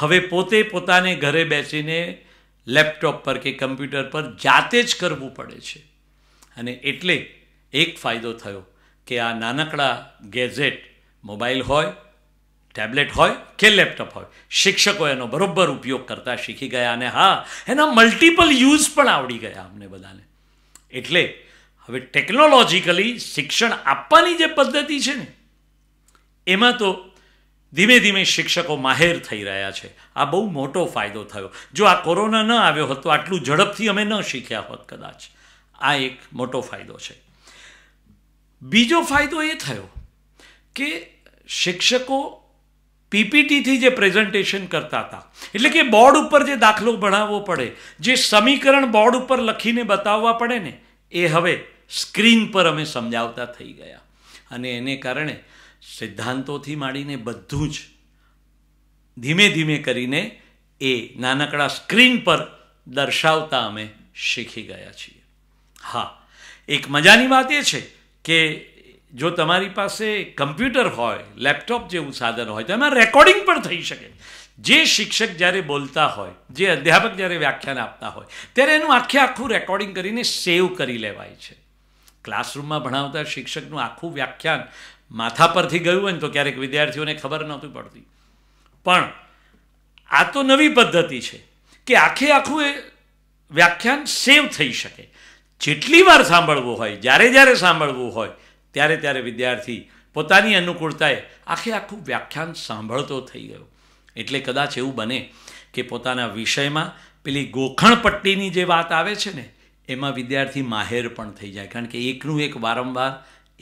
હવે પોતે પોતાને ઘરે બેસીને લેપટોપ પર કે કમ્પ્યુટર પર જાતે જ કરવું પડે છે અને એટલે એક ફાયદો થયો કે આ નાનકડા ગેઝેટ મોબાઈલ હોય ટેબ્લેટ હોય કે લેપટોપ હોય શિક્ષકો એનો બરોબર ઉપયોગ કરતા શીખી ગયા અને હા એના મલ્ટિપલ યુઝ પણ આવડી ગયા અમને બધાને એટલે હવે ટેકનોલોજીકલી શિક્ષણ આપવાની જે પદ્ધતિ છે ને એમાં તો ધીમે ધીમે શિક્ષકો માહેર થઈ રહ્યા છે આ બહુ મોટો ફાયદો થયો જો આ કોરોના ન આવ્યો હોત તો આટલું ઝડપથી અમે ન શીખ્યા હોત કદાચ આ એક મોટો ફાયદો છે બીજો ફાયદો એ થયો કે શિક્ષકો પીપીટીથી જે પ્રેઝન્ટેશન કરતા હતા એટલે કે બોર્ડ ઉપર જે દાખલો ભણાવવો પડે જે સમીકરણ બોર્ડ ઉપર લખીને બતાવવા પડે ને એ હવે સ્ક્રીન પર અમે સમજાવતા થઈ ગયા અને એને કારણે સિદ્ધાંતોથી માંડીને બધું જ ધીમે ધીમે કરીને એ નાનકડા સ્ક્રીન પર દર્શાવતા અમે શીખી ગયા છીએ હા એક મજાની વાત એ છે કે જો તમારી પાસે કમ્પ્યુટર હોય લેપટોપ જેવું સાધન હોય તો એમાં રેકોર્ડિંગ પણ થઈ શકે જે શિક્ષક જ્યારે બોલતા હોય જે અધ્યાપક જ્યારે વ્યાખ્યાન આપતા હોય ત્યારે એનું આખે આખું રેકોર્ડિંગ કરીને સેવ કરી લેવાય છે ક્લાસરૂમમાં ભણાવતા શિક્ષકનું આખું વ્યાખ્યાન માથા પરથી ગયું હોય ને તો ક્યારેક વિદ્યાર્થીઓને ખબર નહોતી પડતી પણ આ તો નવી પદ્ધતિ છે કે આખે આખું એ વ્યાખ્યાન સેવ થઈ શકે જેટલી વાર સાંભળવું હોય જ્યારે જ્યારે સાંભળવું હોય ત્યારે ત્યારે વિદ્યાર્થી પોતાની અનુકૂળતાએ આખે આખું વ્યાખ્યાન સાંભળતો થઈ ગયો એટલે કદાચ એવું બને કે પોતાના વિષયમાં પેલી ગોખણપટ્ટીની જે વાત આવે છે ને એમાં વિદ્યાર્થી માહેર પણ થઈ જાય કારણ કે એકનું એક વારંવાર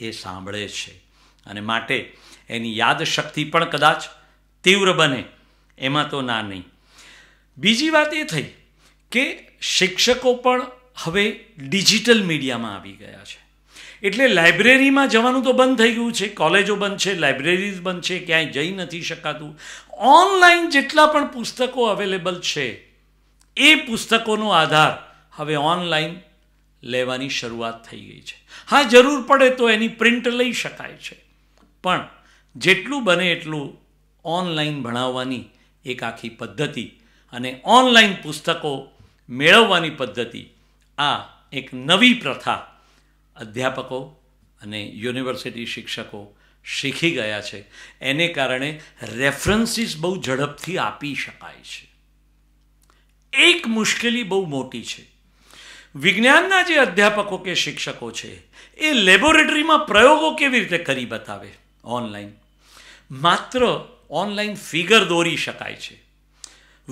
એ સાંભળે છે અને માટે એની યાદશક્તિ પણ કદાચ તીવ્ર બને એમાં તો ના નહીં બીજી વાત એ થઈ કે શિક્ષકો પણ હવે ડિજિટલ મીડિયામાં આવી ગયા છે એટલે લાઇબ્રેરીમાં જવાનું તો બંધ થઈ ગયું છે કોલેજો બંધ છે લાઇબ્રેરીઝ બંધ છે ક્યાંય જઈ નથી શકાતું ઓનલાઈન જેટલા પણ પુસ્તકો અવેલેબલ છે એ પુસ્તકોનો આધાર હવે ઓનલાઈન લેવાની શરૂઆત થઈ ગઈ છે હા જરૂર પડે તો એની પ્રિન્ટ લઈ શકાય છે પણ જેટલું બને એટલું ઓનલાઈન ભણાવવાની એક આખી પદ્ધતિ અને ઓનલાઈન પુસ્તકો મેળવવાની પદ્ધતિ આ એક નવી પ્રથા અધ્યાપકો અને યુનિવર્સિટી શિક્ષકો શીખી ગયા છે એને કારણે રેફરન્સીસ બહુ ઝડપથી આપી શકાય છે એક મુશ્કેલી બહુ મોટી છે વિજ્ઞાનના જે અધ્યાપકો કે શિક્ષકો છે એ લેબોરેટરીમાં પ્રયોગો કેવી રીતે કરી બતાવે ઓનલાઈન માત્ર ઓનલાઈન ફિગર દોરી શકાય છે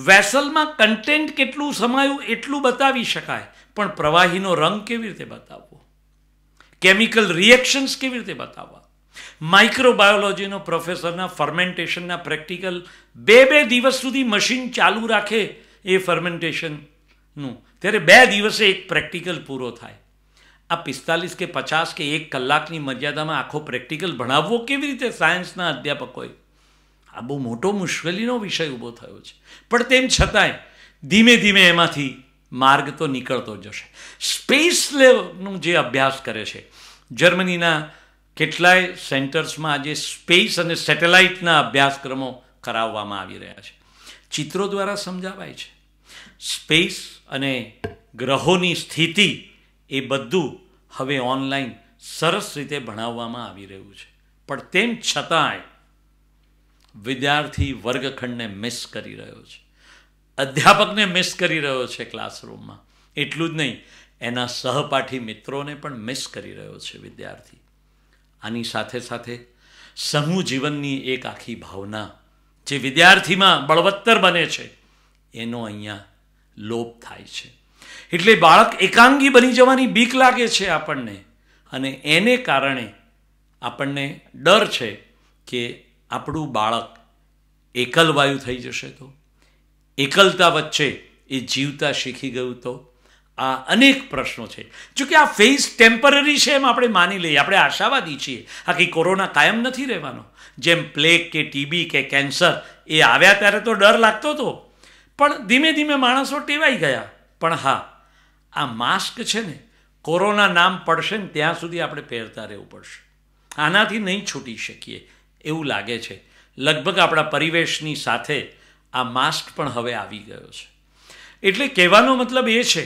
વેસલમાં કન્ટેન્ટ કેટલું સમાયું એટલું બતાવી શકાય પણ પ્રવાહીનો રંગ કેવી રીતે બતાવવો કેમિકલ રિએક્શન્સ કેવી રીતે બતાવવા માઇક્રોબાયોલોજીનો પ્રોફેસરના ફર્મેન્ટેશનના પ્રેક્ટિકલ બે બે દિવસ સુધી મશીન ચાલુ રાખે એ ફર્મેન્ટેશનનું ત્યારે બે દિવસે એક પ્રેક્ટિકલ પૂરો થાય આ પિસ્તાલીસ કે પચાસ કે એક કલાકની મર્યાદામાં આખો પ્રેક્ટિકલ ભણાવવો કેવી રીતે સાયન્સના અધ્યાપકોએ આ બહુ મોટો મુશ્કેલીનો વિષય ઊભો થયો છે પણ તેમ છતાંય ધીમે ધીમે એમાંથી માર્ગ તો નીકળતો જશે સ્પેસ લેવલનું જે અભ્યાસ કરે છે જર્મનીના કેટલાય સેન્ટર્સમાં આજે સ્પેસ અને સેટેલાઇટના અભ્યાસક્રમો કરાવવામાં આવી રહ્યા છે ચિત્રો દ્વારા સમજાવાય છે સ્પેસ અને ગ્રહોની સ્થિતિ એ બધું હવે ઓનલાઈન સરસ રીતે ભણાવવામાં આવી રહ્યું છે પણ તેમ છતાંય વિદ્યાર્થી વર્ગખંડને મિસ કરી રહ્યો છે અધ્યાપકને મિસ કરી રહ્યો છે ક્લાસરૂમમાં એટલું જ નહીં એના સહપાઠી મિત્રોને પણ મિસ કરી રહ્યો છે વિદ્યાર્થી આની સાથે સાથે સમૂહ જીવનની એક આખી ભાવના જે વિદ્યાર્થીમાં બળવત્તર બને છે એનો અહીંયા લોપ થાય છે એટલે બાળક એકાંગી બની જવાની બીક લાગે છે આપણને અને એને કારણે આપણને ડર છે કે આપણું બાળક એકલવાયુ થઈ જશે તો એકલતા વચ્ચે એ જીવતા શીખી ગયું તો આ અનેક પ્રશ્નો છે જોકે આ ફેઝ ટેમ્પરરી છે એમ આપણે માની લઈએ આપણે આશાવાદી છીએ આ કંઈ કોરોના કાયમ નથી રહેવાનો જેમ પ્લેગ કે ટીબી કે કેન્સર એ આવ્યા ત્યારે તો ડર લાગતો હતો પણ ધીમે ધીમે માણસો ટેવાઈ ગયા પણ હા આ માસ્ક છે ને કોરોના નામ પડશે ને ત્યાં સુધી આપણે પહેરતા રહેવું પડશે આનાથી નહીં છૂટી શકીએ એવું લાગે છે લગભગ આપણા પરિવેશની સાથે આ માસ્ક પણ હવે આવી ગયો છે એટલે કહેવાનો મતલબ એ છે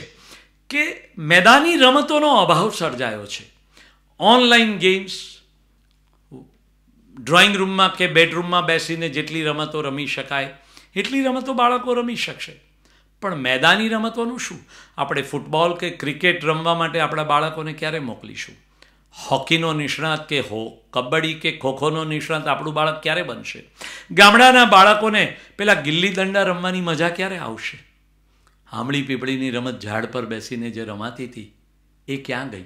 કે મેદાની રમતોનો અભાવ સર્જાયો છે ઓનલાઈન ગેમ્સ ડ્રોઈંગ રૂમમાં કે બેડરૂમમાં બેસીને જેટલી રમતો રમી શકાય એટલી રમતો બાળકો રમી શકશે પણ મેદાની રમતોનું શું આપણે ફૂટબોલ કે ક્રિકેટ રમવા માટે આપણા બાળકોને ક્યારે મોકલીશું હોકીનો નિષ્ણાત કે હો કબડ્ડી કે ખોખોનો નિષ્ણાત આપણું બાળક ક્યારે બનશે ગામડાના બાળકોને પેલા ગિલ્લી દંડા રમવાની મજા ક્યારે આવશે આમળી પીપળીની રમત ઝાડ પર બેસીને જે રમાતી હતી એ ક્યાં ગઈ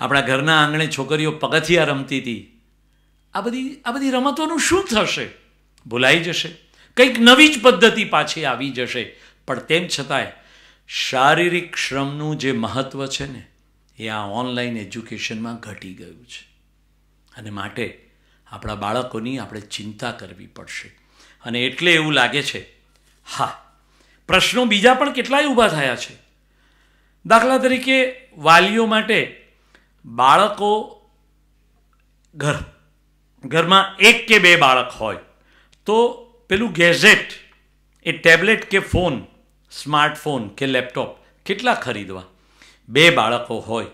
આપણા ઘરના આંગણે છોકરીઓ પગથિયા રમતી હતી આ બધી આ બધી રમતોનું શું થશે ભૂલાઈ જશે કંઈક નવી જ પદ્ધતિ પાછી આવી જશે પણ તેમ છતાંય શારીરિક શ્રમનું જે મહત્ત્વ છે ને એ આ ઓનલાઈન એજ્યુકેશનમાં ઘટી ગયું છે અને માટે આપણા બાળકોની આપણે ચિંતા કરવી પડશે અને એટલે એવું લાગે છે હા પ્રશ્નો બીજા પણ કેટલાય ઊભા થયા છે દાખલા તરીકે વાલીઓ માટે બાળકો ઘર ઘરમાં એક કે બે બાળક હોય તો પેલું ગેઝેટ એ ટેબ્લેટ કે ફોન સ્માર્ટફોન કે લેપટોપ કેટલા ખરીદવા બે બાળકો હોય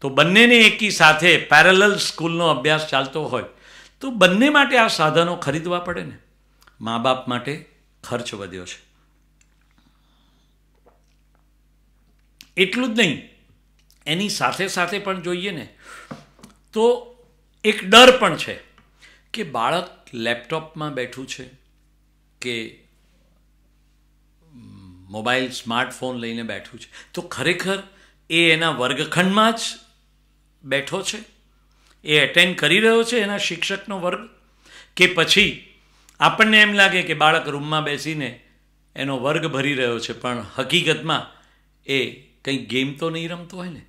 તો બંનેને એકી સાથે પેરેલલ સ્કૂલનો અભ્યાસ ચાલતો હોય તો બંને માટે આ સાધનો ખરીદવા પડે ને મા બાપ માટે ખર્ચ વધ્યો છે એટલું જ નહીં એની સાથે સાથે પણ જોઈએ ને તો એક ડર પણ છે કે બાળક લેપટોપમાં બેઠું છે કે મોબાઈલ સ્માર્ટફોન લઈને બેઠું છે તો ખરેખર એ એના વર્ગખંડમાં જ બેઠો છે એ એટેન્ડ કરી રહ્યો છે એના શિક્ષકનો વર્ગ કે પછી આપણને એમ લાગે કે બાળક રૂમમાં બેસીને એનો વર્ગ ભરી રહ્યો છે પણ હકીકતમાં એ કંઈ ગેમ તો નહીં રમતો હોય ને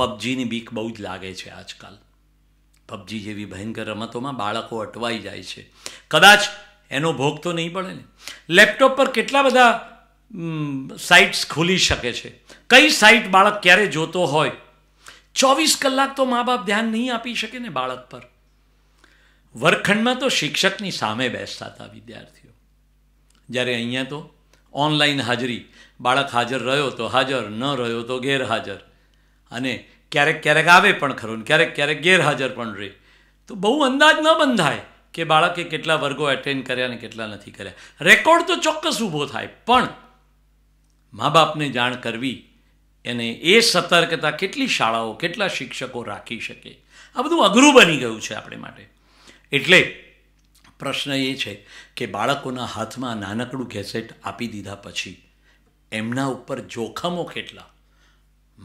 પબજીની બીક બહુ જ લાગે છે આજકાલ પબજી જેવી ભયંકર રમતોમાં બાળકો અટવાઈ જાય છે કદાચ એનો ભોગ તો નહીં પડે ને લેપટોપ પર કેટલા બધા સાઇટ્સ ખુલી શકે છે કઈ સાઈટ બાળક ક્યારે જોતો હોય ચોવીસ કલાક તો મા બાપ ધ્યાન નહીં આપી શકે ને બાળક પર વર્ગખંડમાં તો શિક્ષકની સામે બેસતા હતા વિદ્યાર્થીઓ જ્યારે અહીંયા તો ઓનલાઈન હાજરી બાળક હાજર રહ્યો તો હાજર ન રહ્યો તો ગેરહાજર અને ક્યારેક ક્યારેક આવે પણ ખરું ક્યારેક ક્યારેક ગેરહાજર પણ રહે તો બહુ અંદાજ ન બંધાય કે બાળકે કેટલા વર્ગો એટેન્ડ કર્યા અને કેટલા નથી કર્યા રેકોર્ડ તો ચોક્કસ ઊભો થાય પણ મા બાપને જાણ કરવી એને એ સતર્કતા કેટલી શાળાઓ કેટલા શિક્ષકો રાખી શકે આ બધું અઘરું બની ગયું છે આપણે માટે એટલે પ્રશ્ન એ છે કે બાળકોના હાથમાં નાનકડું કેસેટ આપી દીધા પછી એમના ઉપર જોખમો કેટલા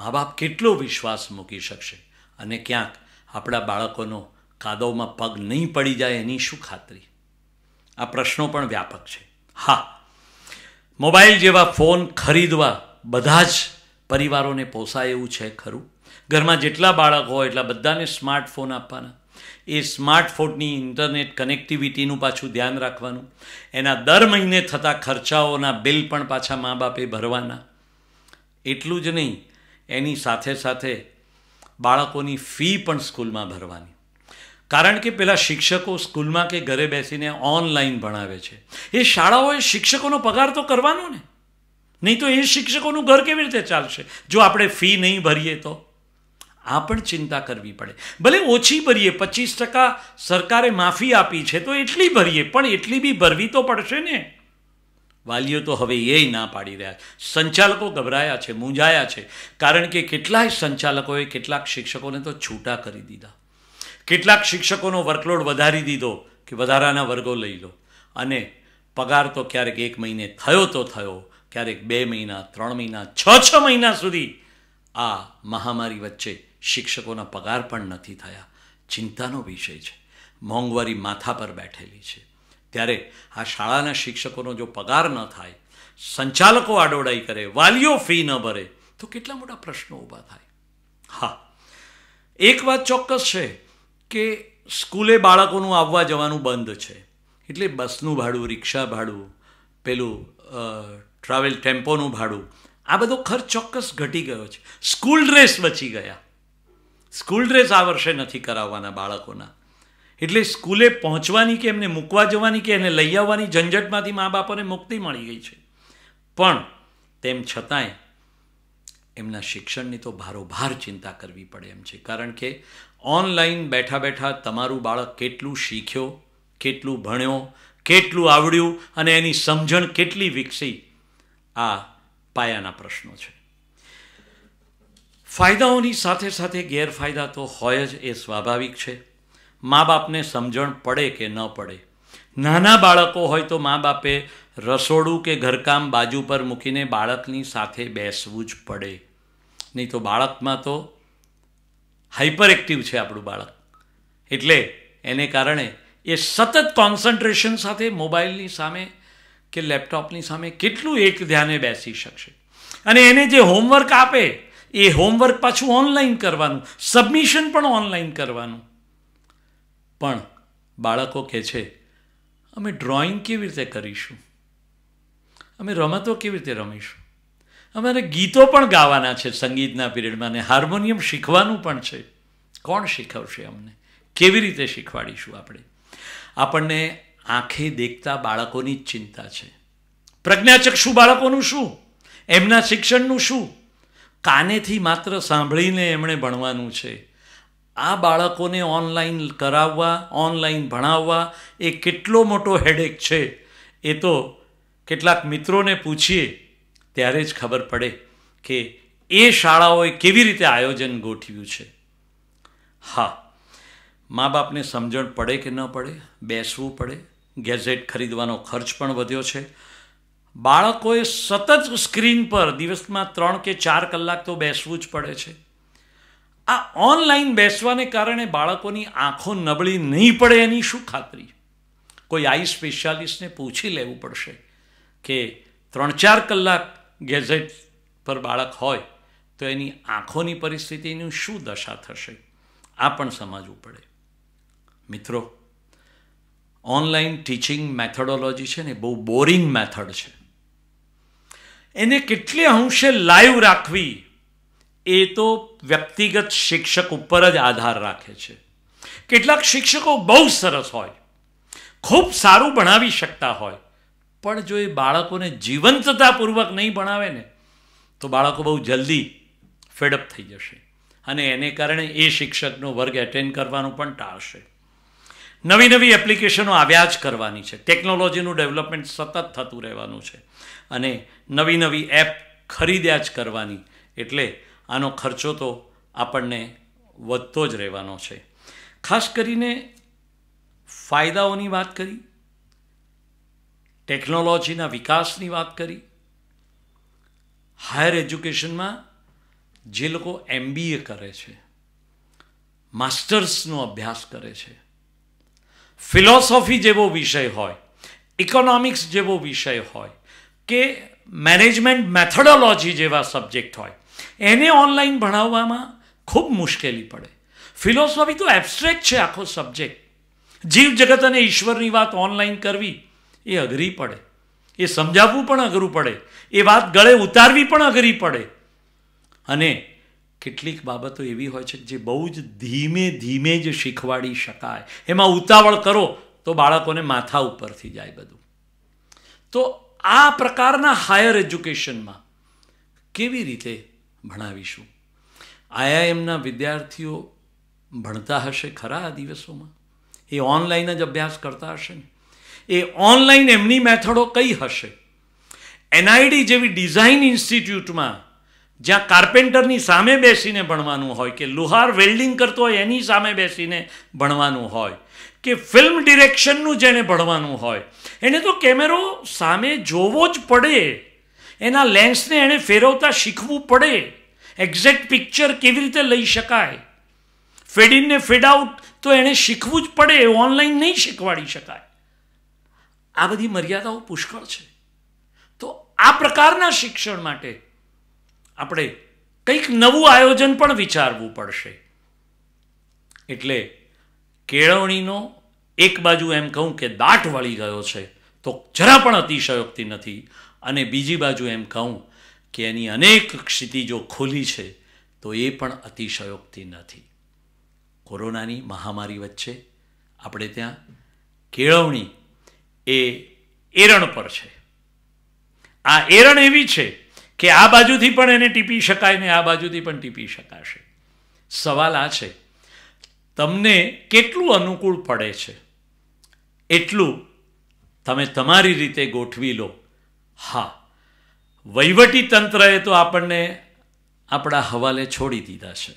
મા બાપ કેટલો વિશ્વાસ મૂકી શકશે અને ક્યાંક આપણા બાળકોનો કાદવમાં પગ નહીં પડી જાય એની શું ખાતરી આ પ્રશ્નો પણ વ્યાપક છે હા મોબાઈલ જેવા ફોન ખરીદવા બધા જ પરિવારોને પોસાય એવું છે ખરું ઘરમાં જેટલા બાળક હોય એટલા બધાને સ્માર્ટફોન આપવાના એ સ્માર્ટફોનની ઇન્ટરનેટ કનેક્ટિવિટીનું પાછું ધ્યાન રાખવાનું એના દર મહિને થતા ખર્ચાઓના બિલ પણ પાછા મા બાપે ભરવાના એટલું જ નહીં એની સાથે સાથે બાળકોની ફી પણ સ્કૂલમાં ભરવાની કારણ કે પેલા શિક્ષકો સ્કૂલમાં કે ઘરે બેસીને ઓનલાઈન ભણાવે છે એ શાળાઓએ શિક્ષકોનો પગાર તો કરવાનો ને નહીં તો એ શિક્ષકોનું ઘર કેવી રીતે ચાલશે જો આપણે ફી નહીં ભરીએ તો આ પણ ચિંતા કરવી પડે ભલે ઓછી ભરીએ પચીસ ટકા સરકારે માફી આપી છે તો એટલી ભરીએ પણ એટલી બી ભરવી તો પડશે ને વાલીઓ તો હવે એ ના પાડી રહ્યા સંચાલકો ગભરાયા છે મૂંઝાયા છે કારણ કે કેટલાય સંચાલકોએ કેટલાક શિક્ષકોને તો છૂટા કરી દીધા કેટલાક શિક્ષકોનો વર્કલોડ વધારી દીધો કે વધારાના વર્ગો લઈ લો અને પગાર તો ક્યારેક એક મહિને થયો તો થયો ક્યારેક બે મહિના ત્રણ મહિના છ છ મહિના સુધી આ મહામારી વચ્ચે શિક્ષકોના પગાર પણ નથી થયા ચિંતાનો વિષય છે મોંઘવારી માથા પર બેઠેલી છે ત્યારે આ શાળાના શિક્ષકોનો જો પગાર ન થાય સંચાલકો આડોડાઈ કરે વાલીઓ ફી ન ભરે તો કેટલા મોટા પ્રશ્નો ઊભા થાય હા એક વાત ચોક્કસ છે કે સ્કૂલે બાળકોનું આવવા જવાનું બંધ છે એટલે બસનું ભાડું રિક્ષા ભાડું પેલું ટ્રાવેલ ટેમ્પોનું ભાડું આ બધો ખર્ચ ચોક્કસ ઘટી ગયો છે સ્કૂલ ડ્રેસ બચી ગયા સ્કૂલ ડ્રેસ આ વર્ષે નથી કરાવવાના બાળકોના એટલે સ્કૂલે પહોંચવાની કે એમને મૂકવા જવાની કે એને લઈ આવવાની ઝંઝટમાંથી મા બાપોને મુક્તિ મળી ગઈ છે પણ તેમ છતાંય એમના શિક્ષણની તો ભારોભાર ચિંતા કરવી પડે એમ છે કારણ કે ઓનલાઈન બેઠા બેઠા તમારું બાળક કેટલું શીખ્યો કેટલું ભણ્યો કેટલું આવડ્યું અને એની સમજણ કેટલી વિકસી આ પાયાના પ્રશ્નો છે ફાયદાઓની સાથે સાથે ગેરફાયદા તો હોય જ એ સ્વાભાવિક છે મા બાપને સમજણ પડે કે ન પડે નાના બાળકો હોય તો મા બાપે રસોડું કે ઘરકામ બાજુ પર મૂકીને બાળકની સાથે બેસવું જ પડે નહીં તો બાળકમાં તો હાઇપર એક્ટિવ છે આપણું બાળક એટલે એને કારણે એ સતત કોન્સન્ટ્રેશન સાથે મોબાઈલની સામે કે લેપટોપની સામે કેટલું એક ધ્યાને બેસી શકશે અને એને જે હોમવર્ક આપે એ હોમવર્ક પાછું ઓનલાઈન કરવાનું સબમિશન પણ ઓનલાઈન કરવાનું પણ બાળકો કહે છે અમે ડ્રોઈંગ કેવી રીતે કરીશું અમે રમતો કેવી રીતે રમીશું અમારે ગીતો પણ ગાવાના છે સંગીતના પીરિયડમાં અને હાર્મોનિયમ શીખવાનું પણ છે કોણ શીખવશે અમને કેવી રીતે શીખવાડીશું આપણે આપણને આંખે દેખતા બાળકોની જ ચિંતા છે પ્રજ્ઞાચક્ષુ બાળકોનું શું એમના શિક્ષણનું શું કાનેથી માત્ર સાંભળીને એમણે ભણવાનું છે આ બાળકોને ઓનલાઈન કરાવવા ઓનલાઈન ભણાવવા એ કેટલો મોટો હેડેક છે એ તો કેટલાક મિત્રોને પૂછીએ ત્યારે જ ખબર પડે કે એ શાળાઓએ કેવી રીતે આયોજન ગોઠવ્યું છે હા મા બાપને સમજણ પડે કે ન પડે બેસવું પડે ગેઝેટ ખરીદવાનો ખર્ચ પણ વધ્યો છે બાળકોએ સતત સ્ક્રીન પર દિવસમાં ત્રણ કે ચાર કલાક તો બેસવું જ પડે છે આ ઓનલાઈન બેસવાને કારણે બાળકોની આંખો નબળી નહીં પડે એની શું ખાતરી કોઈ આઈ સ્પેશિયાલિસ્ટને પૂછી લેવું પડશે કે ત્રણ ચાર કલાક ગેઝેટ પર બાળક હોય તો એની આંખોની પરિસ્થિતિનું શું દશા થશે આ પણ સમજવું પડે મિત્રો ઓનલાઈન ટીચિંગ મેથડોલોજી છે ને બહુ બોરિંગ મેથડ છે એને કેટલી અંશે લાઈવ રાખવી એ તો વ્યક્તિગત શિક્ષક ઉપર જ આધાર રાખે છે કેટલાક શિક્ષકો બહુ સરસ હોય ખૂબ સારું ભણાવી શકતા હોય પણ જો એ બાળકોને જીવંતતાપૂર્વક નહીં ભણાવે ને તો બાળકો બહુ જલ્દી ફેડઅપ થઈ જશે અને એને કારણે એ શિક્ષકનો વર્ગ એટેન્ડ કરવાનું પણ ટાળશે નવી નવી એપ્લિકેશનો આવ્યા જ કરવાની છે ટેકનોલોજીનું ડેવલપમેન્ટ સતત થતું રહેવાનું છે અને નવી નવી એપ ખરીદ્યા જ કરવાની એટલે આનો ખર્ચો તો આપણને વધતો જ રહેવાનો છે ખાસ કરીને ફાયદાઓની વાત કરી ટેકનોલોજીના વિકાસની વાત કરી હાયર એજ્યુકેશનમાં જે લોકો એમબીએ કરે છે માસ્ટર્સનો અભ્યાસ કરે છે ફિલોસોફી જેવો વિષય હોય ઇકોનોમિક્સ જેવો વિષય હોય કે મેનેજમેન્ટ મેથડોલોજી જેવા સબ્જેક્ટ હોય એને ઓનલાઈન ભણાવવામાં ખૂબ મુશ્કેલી પડે ફિલોસોફી તો એબસ્ટ્રેક્ટ છે આખો સબ્જેક્ટ જીવ જગત અને ઈશ્વરની વાત ઓનલાઈન કરવી એ અઘરી પડે એ સમજાવવું પણ અઘરું પડે એ વાત ગળે ઉતારવી પણ અઘરી પડે અને કેટલીક બાબતો એવી હોય છે જે બહુ જ ધીમે ધીમે જ શીખવાડી શકાય એમાં ઉતાવળ કરો તો બાળકોને માથા ઉપરથી જાય બધું તો આ પ્રકારના હાયર એજ્યુકેશનમાં કેવી રીતે ભણાવીશું આઈઆઈએમના વિદ્યાર્થીઓ ભણતા હશે ખરા આ દિવસોમાં એ ઓનલાઈન જ અભ્યાસ કરતા હશે ને એ ઓનલાઈન એમની મેથડો કઈ હશે એનઆઈડી જેવી ડિઝાઇન ઇન્સ્ટિટ્યૂટમાં જ્યાં કાર્પેન્ટરની સામે બેસીને ભણવાનું હોય કે લુહાર વેલ્ડિંગ કરતો હોય એની સામે બેસીને ભણવાનું હોય કે ફિલ્મ ડિરેક્શનનું જેણે ભણવાનું હોય એને તો કેમેરો સામે જોવો જ પડે એના લેન્સને એણે ફેરવતા શીખવું પડે એક્ઝેક્ટ પિક્ચર કેવી રીતે લઈ શકાય ફેડ ઇન ને ફેડ આઉટ તો એણે શીખવું જ પડે ઓનલાઈન નહીં શીખવાડી શકાય આ બધી મર્યાદાઓ પુષ્કળ છે તો આ પ્રકારના શિક્ષણ માટે આપણે કંઈક નવું આયોજન પણ વિચારવું પડશે એટલે કેળવણીનો એક બાજુ એમ કહું કે દાટ વળી ગયો છે તો જરા પણ અતિશયોક્તિ નથી અને બીજી બાજુ એમ કહું કે એની અનેક ક્ષિતિજો ખુલી છે તો એ પણ અતિશયોક્તિ નથી કોરોનાની મહામારી વચ્ચે આપણે ત્યાં કેળવણી એ એરણ પર છે આ એરણ એવી છે કે આ બાજુથી પણ એને ટીપી શકાય ને આ બાજુથી પણ ટીપી શકાશે સવાલ આ છે તમને કેટલું અનુકૂળ પડે છે એટલું તમે તમારી રીતે ગોઠવી લો હા વહીવટી તંત્રએ તો આપણને આપણા હવાલે છોડી દીધા છે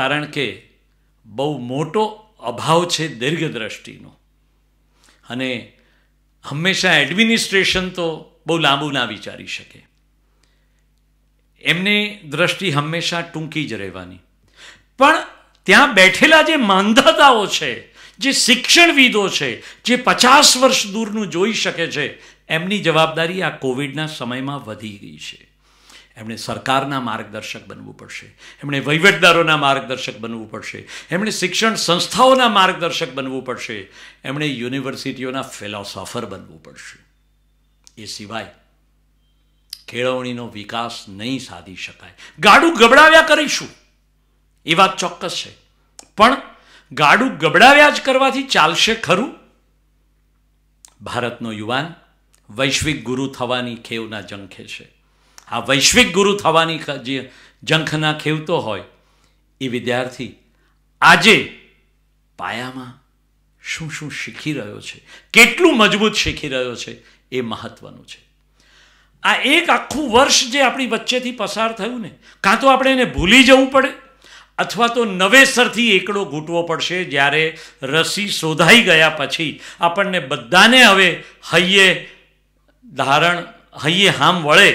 કારણ કે બહુ મોટો અભાવ છે દીર્ઘદ્રષ્ટિનો અને હંમેશા એડમિનિસ્ટ્રેશન તો બહુ લાંબુ ના વિચારી શકે એમને દ્રષ્ટિ હંમેશા ટૂંકી જ રહેવાની પણ ત્યાં બેઠેલા જે માંધાતાઓ છે જે શિક્ષણવિદો છે જે પચાસ વર્ષ દૂરનું જોઈ શકે છે એમની જવાબદારી આ કોવિડના સમયમાં વધી ગઈ છે એમણે સરકારના માર્ગદર્શક બનવું પડશે એમણે વહીવટદારોના માર્ગદર્શક બનવું પડશે એમણે શિક્ષણ સંસ્થાઓના માર્ગદર્શક બનવું પડશે એમણે યુનિવર્સિટીઓના ફિલોસોફર બનવું પડશે એ સિવાય કેળવણીનો વિકાસ નહીં સાધી શકાય ગાડું ગબડાવ્યા કરીશું એ વાત ચોક્કસ છે પણ ગાડું ગબડાવ્યા જ કરવાથી ચાલશે ખરું ભારતનો યુવાન વૈશ્વિક ગુરુ થવાની ખેવના જંખે છે આ વૈશ્વિક ગુરુ થવાની જે જંખના ખેવતો હોય એ વિદ્યાર્થી આજે પાયામાં શું શું શીખી રહ્યો છે કેટલું મજબૂત શીખી રહ્યો છે એ મહત્વનું છે આ એક આખું વર્ષ જે આપણી વચ્ચેથી પસાર થયું ને કાં તો આપણે એને ભૂલી જવું પડે અથવા તો નવેસરથી એકડો ઘૂંટવો પડશે જ્યારે રસી શોધાઈ ગયા પછી આપણને બધાને હવે હૈયે ધારણ હૈયે હામ વળે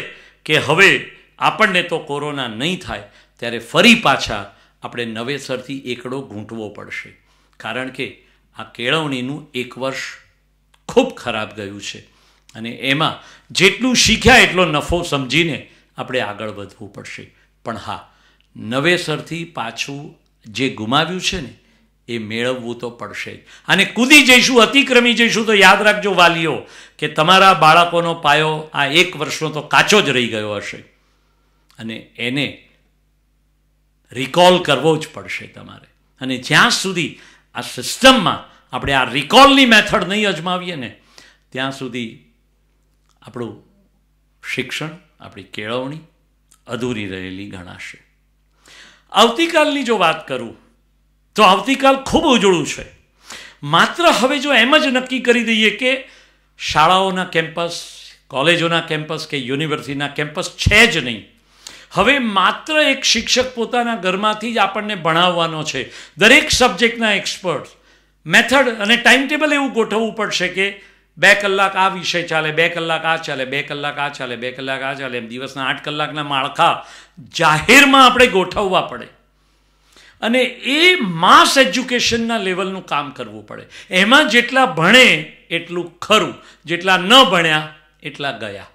કે હવે આપણને તો કોરોના નહીં થાય ત્યારે ફરી પાછા આપણે નવેસરથી એકડો ઘૂંટવો પડશે કારણ કે આ કેળવણીનું એક વર્ષ ખૂબ ખરાબ ગયું છે અને એમાં જેટલું શીખ્યા એટલો નફો સમજીને આપણે આગળ વધવું પડશે પણ હા નવેસરથી પાછું જે ગુમાવ્યું છે ને એ મેળવવું તો પડશે જ અને કૂદી જઈશું અતિક્રમી જઈશું તો યાદ રાખજો વાલીઓ કે તમારા બાળકોનો પાયો આ એક વર્ષનો તો કાચો જ રહી ગયો હશે અને એને રિકોલ કરવો જ પડશે તમારે અને જ્યાં સુધી આ સિસ્ટમમાં આપણે આ રિકોલની મેથડ નહીં અજમાવીએ ને ત્યાં સુધી આપણું શિક્ષણ આપણી કેળવણી અધૂરી રહેલી ગણાશે આવતીકાલની જો વાત કરું તો આવતીકાલ ખૂબ ઉજળું છે માત્ર હવે જો એમ જ નક્કી કરી દઈએ કે શાળાઓના કેમ્પસ કોલેજોના કેમ્પસ કે યુનિવર્સિટીના કેમ્પસ છે જ નહીં હવે માત્ર એક શિક્ષક પોતાના ઘરમાંથી જ આપણને ભણાવવાનો છે દરેક સબ્જેક્ટના એક્સપર્ટ મેથડ અને ટાઈમ ટેબલ એવું ગોઠવવું પડશે કે બે કલાક આ વિષય ચાલે બે કલાક આ ચાલે બે કલાક આ ચાલે બે કલાક આ ચાલે એમ દિવસના આઠ કલાકના માળખા જાહેરમાં આપણે ગોઠવવા પડે અને એ માસ એજ્યુકેશનના લેવલનું કામ કરવું પડે એમાં જેટલા ભણે એટલું ખરું જેટલા ન ભણ્યા એટલા ગયા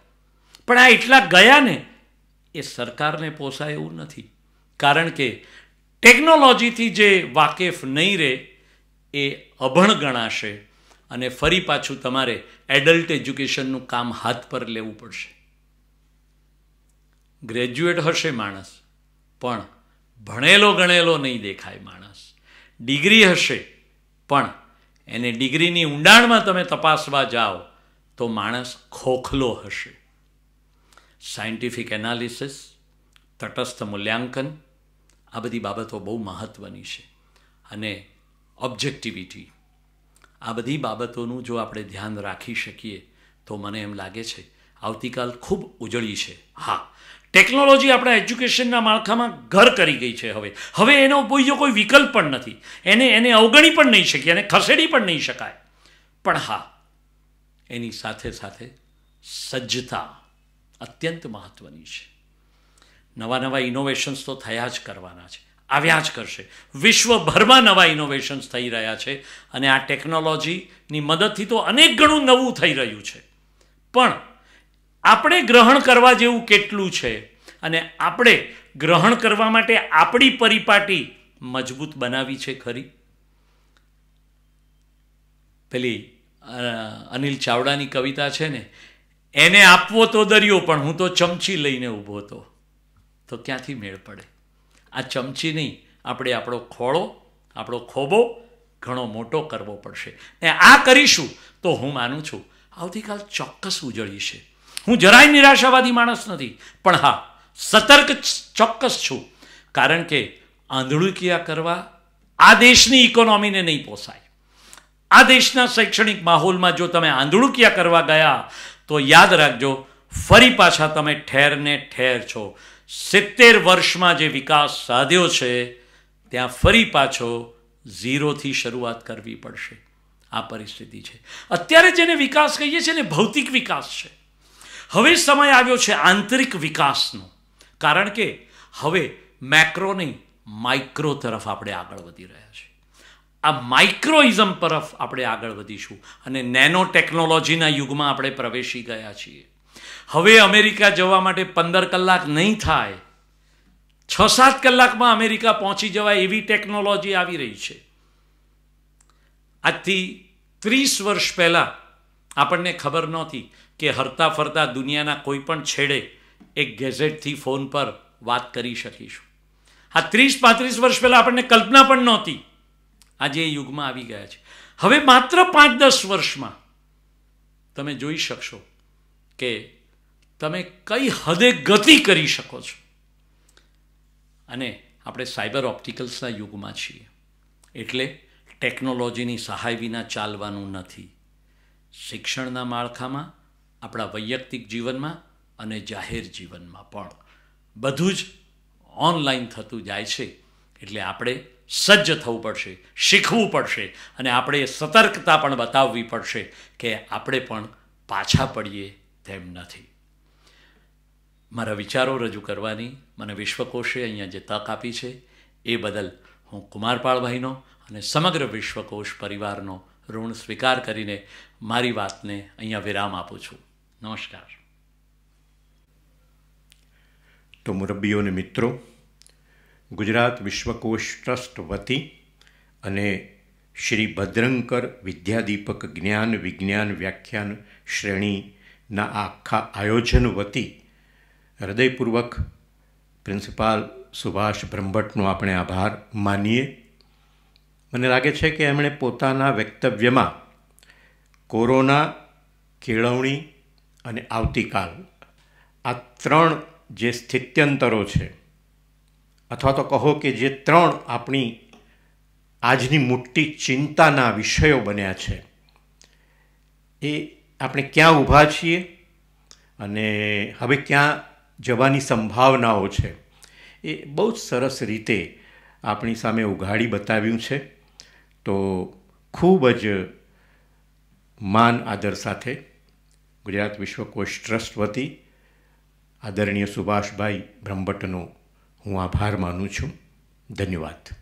પણ આ એટલા ગયા ને એ સરકારને પોસાય એવું નથી કારણ કે ટેકનોલોજીથી જે વાકેફ નહીં રહે એ અભણ ગણાશે અને ફરી પાછું તમારે એડલ્ટ એજ્યુકેશનનું કામ હાથ પર લેવું પડશે ગ્રેજ્યુએટ હશે માણસ પણ ભણેલો ગણેલો નહીં દેખાય માણસ ડિગ્રી હશે પણ એને ડિગ્રીની ઊંડાણમાં તમે તપાસવા જાઓ તો માણસ ખોખલો હશે સાયન્ટિફિક એનાલિસિસ તટસ્થ મૂલ્યાંકન આ બધી બાબતો બહુ મહત્ત્વની છે અને ઓબ્જેક્ટિવિટી આ બધી બાબતોનું જો આપણે ધ્યાન રાખી શકીએ તો મને એમ લાગે છે આવતીકાલ ખૂબ ઉજળી છે હા ટેકનોલોજી આપણા એજ્યુકેશનના માળખામાં ઘર કરી ગઈ છે હવે હવે એનો બીજો કોઈ વિકલ્પ પણ નથી એને એને અવગણી પણ નહીં શકીએ એને ખસેડી પણ નહીં શકાય પણ હા એની સાથે સાથે સજ્જતા અત્યંત મહત્ત્વની છે નવા નવા ઇનોવેશન્સ તો થયા જ કરવાના છે આવ્યા જ કરશે વિશ્વભરમાં નવા ઇનોવેશન્સ થઈ રહ્યા છે અને આ ટેકનોલોજીની મદદથી તો અનેક ઘણું નવું થઈ રહ્યું છે પણ આપણે ગ્રહણ કરવા જેવું કેટલું છે અને આપણે ગ્રહણ કરવા માટે આપણી પરિપાટી મજબૂત બનાવી છે ખરી પેલી અનિલ ચાવડાની કવિતા છે ને એને આપવો તો દરિયો પણ હું તો ચમચી લઈને ઊભો હતો તો ક્યાંથી મેળ પડે આ ચમચી નહીં આપણે આપણો ખોળો આપણો ખોબો ઘણો મોટો કરવો પડશે ને આ કરીશું તો હું માનું છું આવતીકાલ ચોક્કસ ઉજળીશે હું જરાય નિરાશાવાદી માણસ નથી પણ હા સતર્ક ચોક્કસ છું કારણ કે આંધળુકિયા કરવા આ દેશની ઇકોનોમીને નહીં પોસાય આ દેશના શૈક્ષણિક માહોલમાં જો તમે આંધળુકિયા કરવા ગયા તો યાદ રાખજો ફરી પાછા તમે ઠેરને ઠેર છો સિત્તેર વર્ષમાં જે વિકાસ સાધ્યો છે ત્યાં ફરી પાછો ઝીરોથી શરૂઆત કરવી પડશે આ પરિસ્થિતિ છે અત્યારે જેને વિકાસ કહીએ છીએ ને ભૌતિક વિકાસ છે હવે સમય આવ્યો છે આંતરિક વિકાસનો કારણ કે હવે મેક્રો નહીં માઇક્રો તરફ આપણે આગળ વધી રહ્યા છીએ આ માઇક્રોઇઝમ તરફ આપણે આગળ વધીશું અને નેનો ટેકનોલોજીના યુગમાં આપણે પ્રવેશી ગયા છીએ હવે અમેરિકા જવા માટે પંદર કલાક નહીં થાય છ સાત કલાકમાં અમેરિકા પહોંચી જવાય એવી ટેકનોલોજી આવી રહી છે આજથી ત્રીસ વર્ષ પહેલાં આપણને ખબર નહોતી કે હરતા ફરતા દુનિયાના કોઈ પણ છેડે એક ગેઝેટથી ફોન પર વાત કરી શકીશું આ ત્રીસ પાંત્રીસ વર્ષ પહેલાં આપણને કલ્પના પણ નહોતી આજે એ યુગમાં આવી ગયા છે હવે માત્ર પાંચ દસ વર્ષમાં તમે જોઈ શકશો કે તમે કઈ હદે ગતિ કરી શકો છો અને આપણે સાયબર ઓપ્ટિકલ્સના યુગમાં છીએ એટલે ટેકનોલોજીની સહાય વિના ચાલવાનું નથી શિક્ષણના માળખામાં આપણા વૈયક્તિક જીવનમાં અને જાહેર જીવનમાં પણ બધું જ ઓનલાઈન થતું જાય છે એટલે આપણે સજ્જ થવું પડશે શીખવું પડશે અને આપણે સતર્કતા પણ બતાવવી પડશે કે આપણે પણ પાછા પડીએ તેમ નથી મારા વિચારો રજૂ કરવાની મને વિશ્વકોશે અહીંયા જે તક આપી છે એ બદલ હું કુમારપાળભાઈનો અને સમગ્ર વિશ્વકોશ પરિવારનો ઋણ સ્વીકાર કરીને મારી વાતને અહીંયા વિરામ આપું છું નમસ્કાર તો મુરબ્બીઓ મિત્રો ગુજરાત વિશ્વકોશ ટ્રસ્ટ વતી અને શ્રી ભદ્રંકર વિદ્યાદીપક જ્ઞાન વિજ્ઞાન વ્યાખ્યાન શ્રેણીના આખા આયોજન વતી હૃદયપૂર્વક પ્રિન્સિપાલ સુભાષ બ્રહ્મભટ્ટનો આપણે આભાર માનીએ મને લાગે છે કે એમણે પોતાના વક્તવ્યમાં કોરોના કેળવણી અને આવતીકાલ આ ત્રણ જે સ્થિત્યંતરો છે અથવા તો કહો કે જે ત્રણ આપણી આજની મોટી ચિંતાના વિષયો બન્યા છે એ આપણે ક્યાં ઊભા છીએ અને હવે ક્યાં જવાની સંભાવનાઓ છે એ બહુ જ સરસ રીતે આપણી સામે ઉઘાડી બતાવ્યું છે તો ખૂબ જ માન આદર સાથે ગુજરાત વિશ્વકોશ ટ્રસ્ટ વતી આદરણીય સુભાષભાઈ બ્રહ્મભટ્ટનો હું આભાર માનું છું ધન્યવાદ